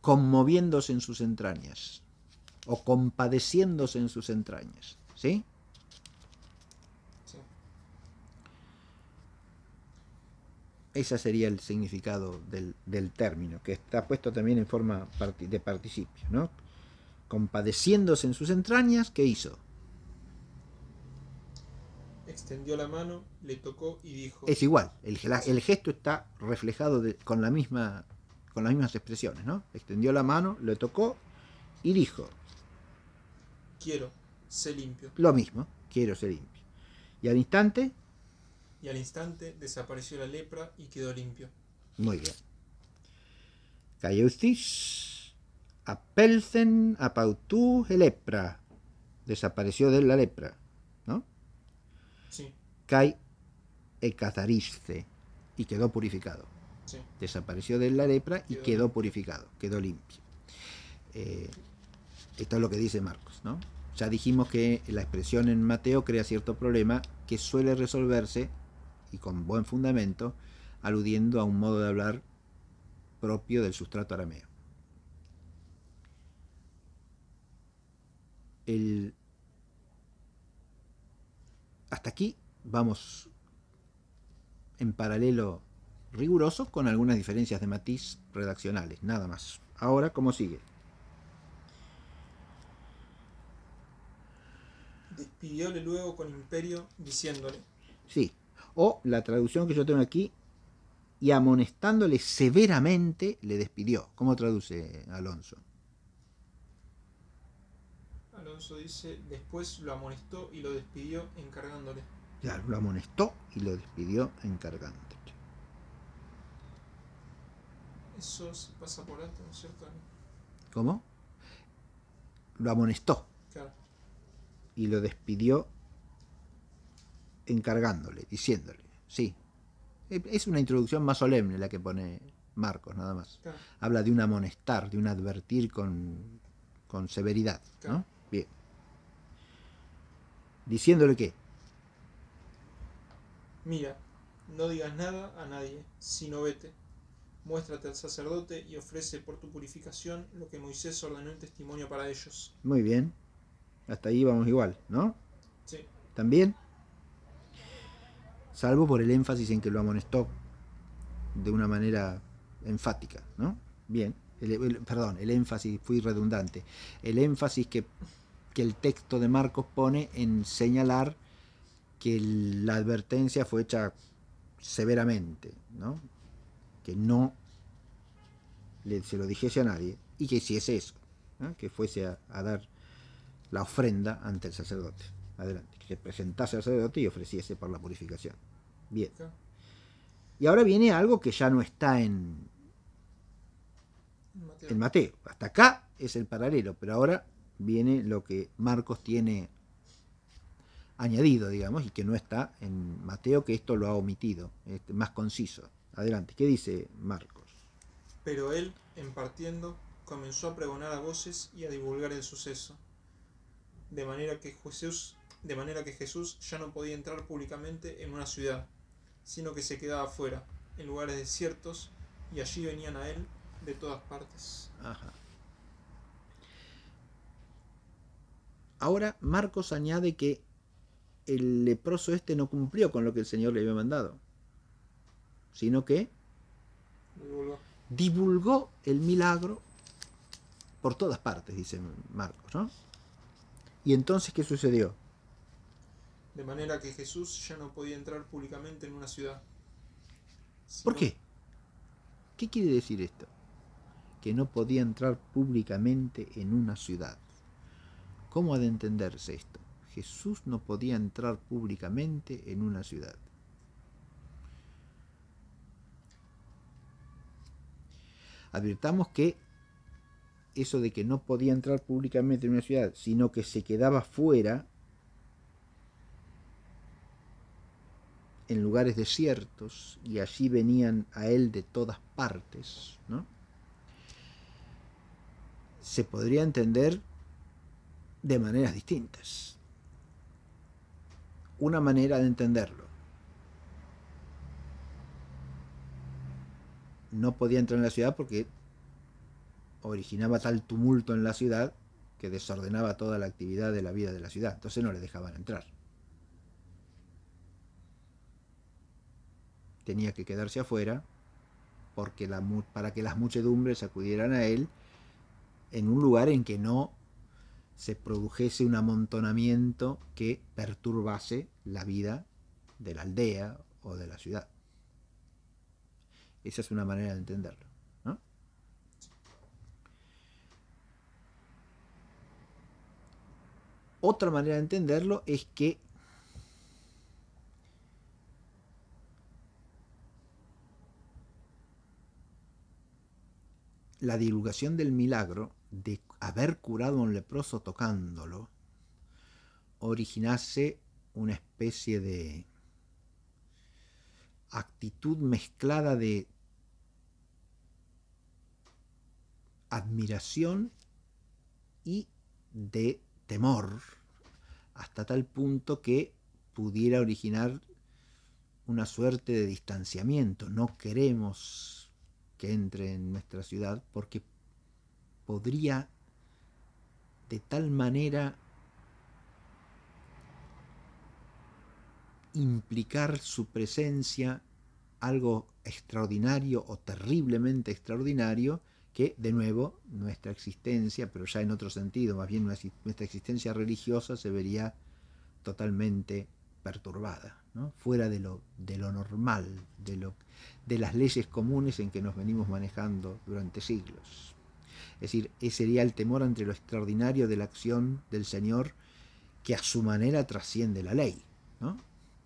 conmoviéndose en sus entrañas o compadeciéndose en sus entrañas. ¿Sí? Ese sería el significado del, del, término, que está puesto también en forma de participio, ¿no? Compadeciéndose en sus entrañas, ¿qué hizo? extendió la mano, le tocó y dijo... Es igual, el, gesto está reflejado con, las mismas expresiones, ¿no? Extendió la mano, le tocó y dijo... Quiero, ser limpio. Lo mismo, quiero, ser limpio. Y al instante... Y al instante desapareció la lepra y quedó limpio. Muy bien. Cayeutis, apelsen, apautú, lepra. Desapareció de la lepra cae el cazariste y quedó purificado. Desapareció de la lepra y quedó, purificado, quedó limpio. Eh, esto es lo que dice Marcos, ¿no? Ya dijimos que la expresión en Mateo crea cierto problema que suele resolverse, y con buen fundamento, aludiendo a un modo de hablar propio del sustrato arameo. El hasta aquí vamos en paralelo riguroso con algunas diferencias de matiz redaccionales, nada más. Ahora, ¿cómo sigue? Despidióle luego con imperio diciéndole. Sí, o la traducción que yo tengo aquí, y amonestándole severamente le despidió. ¿Cómo traduce Alonso? Alonso dice, después lo amonestó y lo despidió encargándole. Claro, lo amonestó y lo despidió encargándole. Eso se pasa por alto, ¿no es cierto? ¿Cómo? Lo amonestó. Y lo despidió encargándole, diciéndole. Sí. Es una introducción más solemne la que pone Marcos, nada más. Habla de un amonestar, de un advertir con, severidad. ¿no? Bien. Diciéndole qué. Mira, no digas nada a nadie, sino vete. Muéstrate al sacerdote y ofrece por tu purificación lo que Moisés ordenó en testimonio para ellos. Muy bien. Hasta ahí vamos igual, ¿no? Sí. ¿También? Salvo por el énfasis en que lo amonestó de una manera enfática, ¿no? Bien. perdón, el énfasis, fui redundante. El énfasis que que el texto de Marcos pone en señalar que la advertencia fue hecha severamente, que no se lo dijese a nadie y que hiciese eso, que fuese a, dar la ofrenda ante el sacerdote. Adelante, que se presentase al sacerdote y ofreciese por la purificación. Bien. Y ahora viene algo que ya no está en, en Mateo. Hasta acá es el paralelo, pero ahora viene lo que Marcos tiene añadido, digamos, y que no está en Mateo, que esto lo ha omitido, más conciso. Adelante, ¿qué dice Marcos? Pero él, en partiendo, comenzó a pregonar a voces y a divulgar el suceso, de manera que Jesús, de manera que Jesús ya no podía entrar públicamente en una ciudad, sino que se quedaba afuera, en lugares desiertos, y allí venían a él de todas partes. Ajá. Ahora Marcos añade que el leproso este no cumplió con lo que el Señor le había mandado, sino que divulgó, el milagro por todas partes, dice Marcos, ¿no? Y entonces, ¿qué sucedió? De manera que Jesús ya no podía entrar públicamente en una ciudad. ¿Por qué? ¿Qué quiere decir esto? Que no podía entrar públicamente en una ciudad. ¿Cómo ha de entenderse esto? Jesús no podía entrar públicamente en una ciudad. Advirtamos que eso de que no podía entrar públicamente en una ciudad, sino que se quedaba fuera en lugares desiertos y allí venían a él de todas partes, ¿no? se podría entender de maneras distintas. Una manera de entenderlo. No podía entrar en la ciudad porque originaba tal tumulto en la ciudad que desordenaba toda la actividad de la vida de la ciudad. Entonces no le dejaban entrar. Tenía que quedarse afuera porque para que las muchedumbres acudieran a él en un lugar en que no se produjese un amontonamiento que perturbase la vida de la aldea o de la ciudad. Esa es una manera de entenderlo. Otra manera de entenderlo es que la divulgación del milagro de haber curado a un leproso tocándolo, originase una especie de actitud mezclada de admiración y de temor, hasta tal punto que pudiera originar una suerte de distanciamiento. No queremos que entre en nuestra ciudad porque podría de tal manera implicar su presencia algo extraordinario o terriblemente extraordinario que de nuevo nuestra existencia, pero ya en otro sentido, más bien nuestra existencia religiosa se vería totalmente perturbada, fuera de lo, de lo normal, de, lo, de las leyes comunes en que nos venimos manejando durante siglos. Es decir, ese sería el temor ante lo extraordinario de la acción del Señor que a su manera trasciende la ley,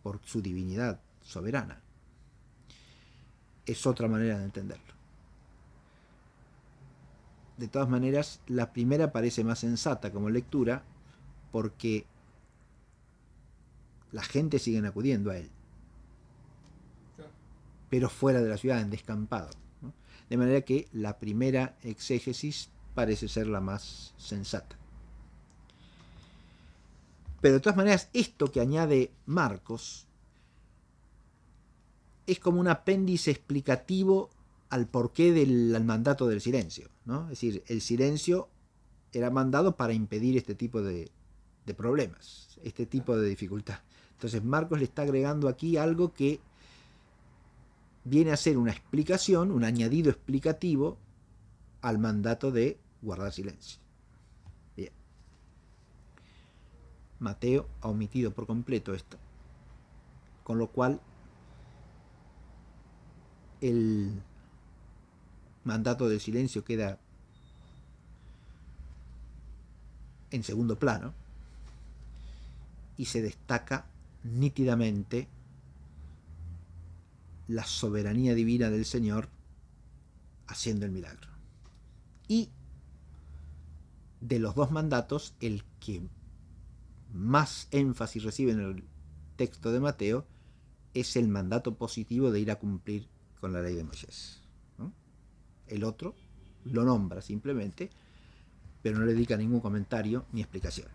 por su divinidad soberana. Es otra manera de entenderlo. De todas maneras, la primera parece más sensata como lectura porque la gente sigue acudiendo a él, pero fuera de la ciudad, en descampado. De manera que la primera exégesis parece ser la más sensata. Pero de todas maneras, esto que añade Marcos es como un apéndice explicativo al porqué del mandato del silencio. ¿no? Es decir, el silencio era mandado para impedir este tipo de, de problemas, este tipo de dificultad. Entonces Marcos le está agregando aquí algo que viene a ser una explicación, un añadido explicativo al mandato de guardar silencio. Bien. Mateo ha omitido por completo esto, con lo cual el mandato de silencio queda en segundo plano y se destaca nítidamente la soberanía divina del Señor haciendo el milagro. Y de los dos mandatos, el que más énfasis recibe en el texto de Mateo es el mandato positivo de ir a cumplir con la ley de Moisés. El otro lo nombra simplemente, pero no le dedica ningún comentario ni explicación.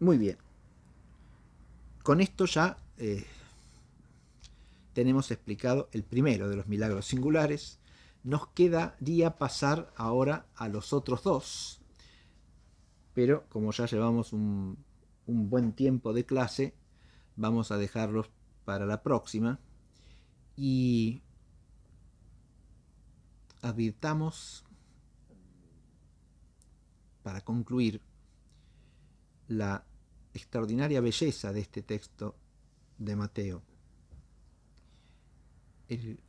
Muy bien. Con esto ya eh, tenemos explicado el primero de los milagros singulares. Nos quedaría pasar ahora a los otros dos. Pero como ya llevamos un, un buen tiempo de clase, vamos a dejarlos para la próxima. Y advirtamos para concluir la extraordinaria belleza de este texto de Mateo. El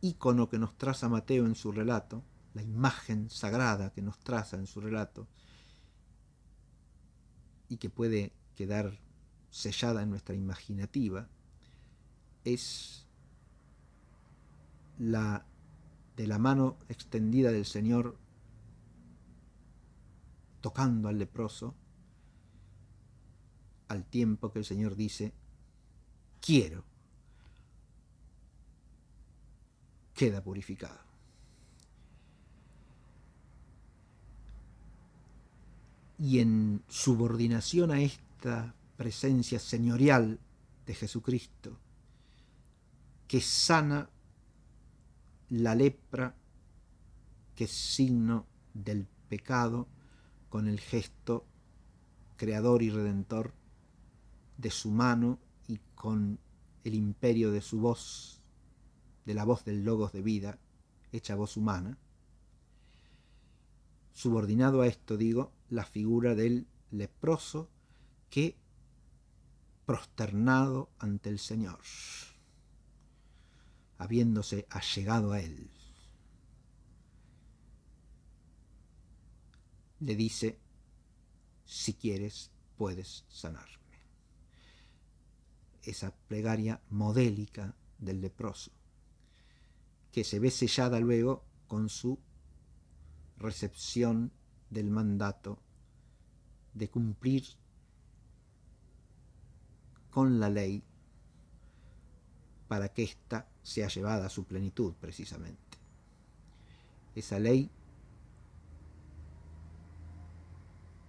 ícono que nos traza Mateo en su relato, la imagen sagrada que nos traza en su relato y que puede quedar sellada en nuestra imaginativa, es la de la mano extendida del Señor tocando al leproso al tiempo que el Señor dice, quiero, queda purificado. Y en subordinación a esta presencia señorial de Jesucristo, que sana la lepra, que es signo del pecado, con el gesto creador y redentor de su mano y con el imperio de su voz, de la voz del logos de vida, hecha voz humana, subordinado a esto, digo, la figura del leproso que prosternado ante el Señor, habiéndose allegado a él, le dice, si quieres, puedes sanar esa plegaria modélica del leproso, que se ve sellada luego con su recepción del mandato de cumplir con la ley para que ésta sea llevada a su plenitud precisamente. Esa ley,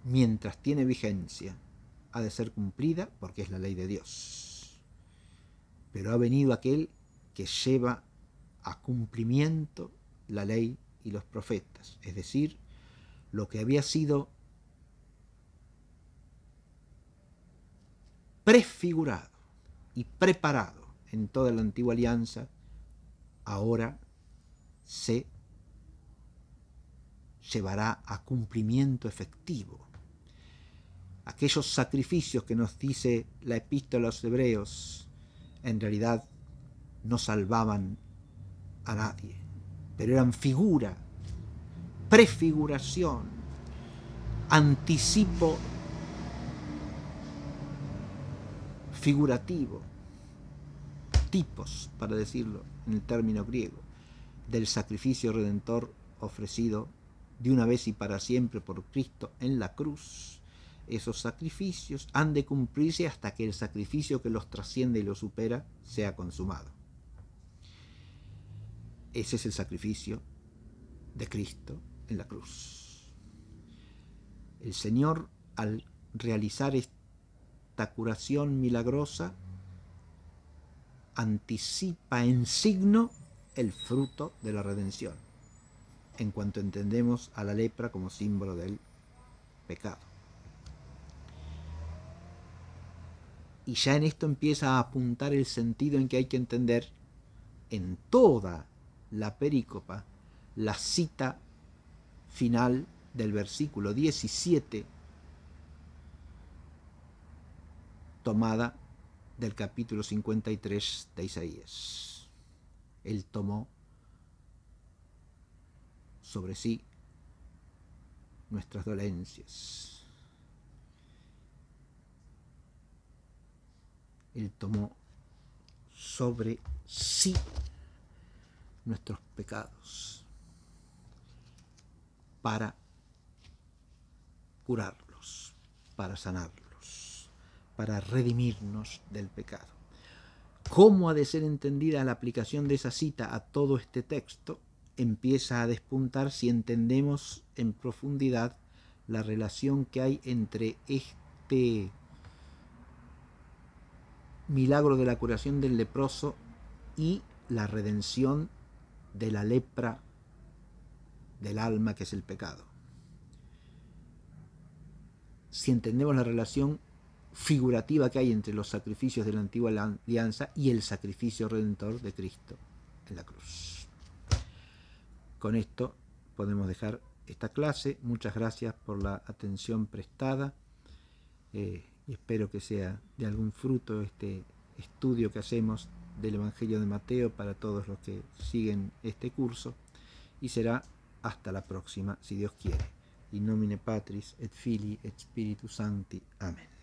mientras tiene vigencia, ha de ser cumplida porque es la ley de Dios pero ha venido aquel que lleva a cumplimiento la ley y los profetas, es decir, lo que había sido prefigurado y preparado en toda la antigua alianza, ahora se llevará a cumplimiento efectivo. Aquellos sacrificios que nos dice la epístola a los hebreos en realidad no salvaban a nadie, pero eran figura, prefiguración, anticipo figurativo, tipos, para decirlo en el término griego, del sacrificio redentor ofrecido de una vez y para siempre por Cristo en la cruz esos sacrificios han de cumplirse hasta que el sacrificio que los trasciende y los supera sea consumado. Ese es el sacrificio de Cristo en la cruz. El Señor al realizar esta curación milagrosa anticipa en signo el fruto de la redención, en cuanto entendemos a la lepra como símbolo del pecado. Y ya en esto empieza a apuntar el sentido en que hay que entender en toda la perícopa la cita final del versículo 17 tomada del capítulo 53 de Isaías. Él tomó sobre sí nuestras dolencias Él tomó sobre sí nuestros pecados para curarlos, para sanarlos, para redimirnos del pecado. ¿Cómo ha de ser entendida la aplicación de esa cita a todo este texto? Empieza a despuntar si entendemos en profundidad la relación que hay entre este milagro de la curación del leproso y la redención de la lepra del alma que es el pecado. Si entendemos la relación figurativa que hay entre los sacrificios de la antigua alianza y el sacrificio redentor de Cristo en la cruz. Con esto podemos dejar esta clase. Muchas gracias por la atención prestada. Eh, y espero que sea de algún fruto este estudio que hacemos del Evangelio de Mateo para todos los que siguen este curso y será hasta la próxima si Dios quiere. In nomine Patris et Filii et Spiritus Sancti. Amén.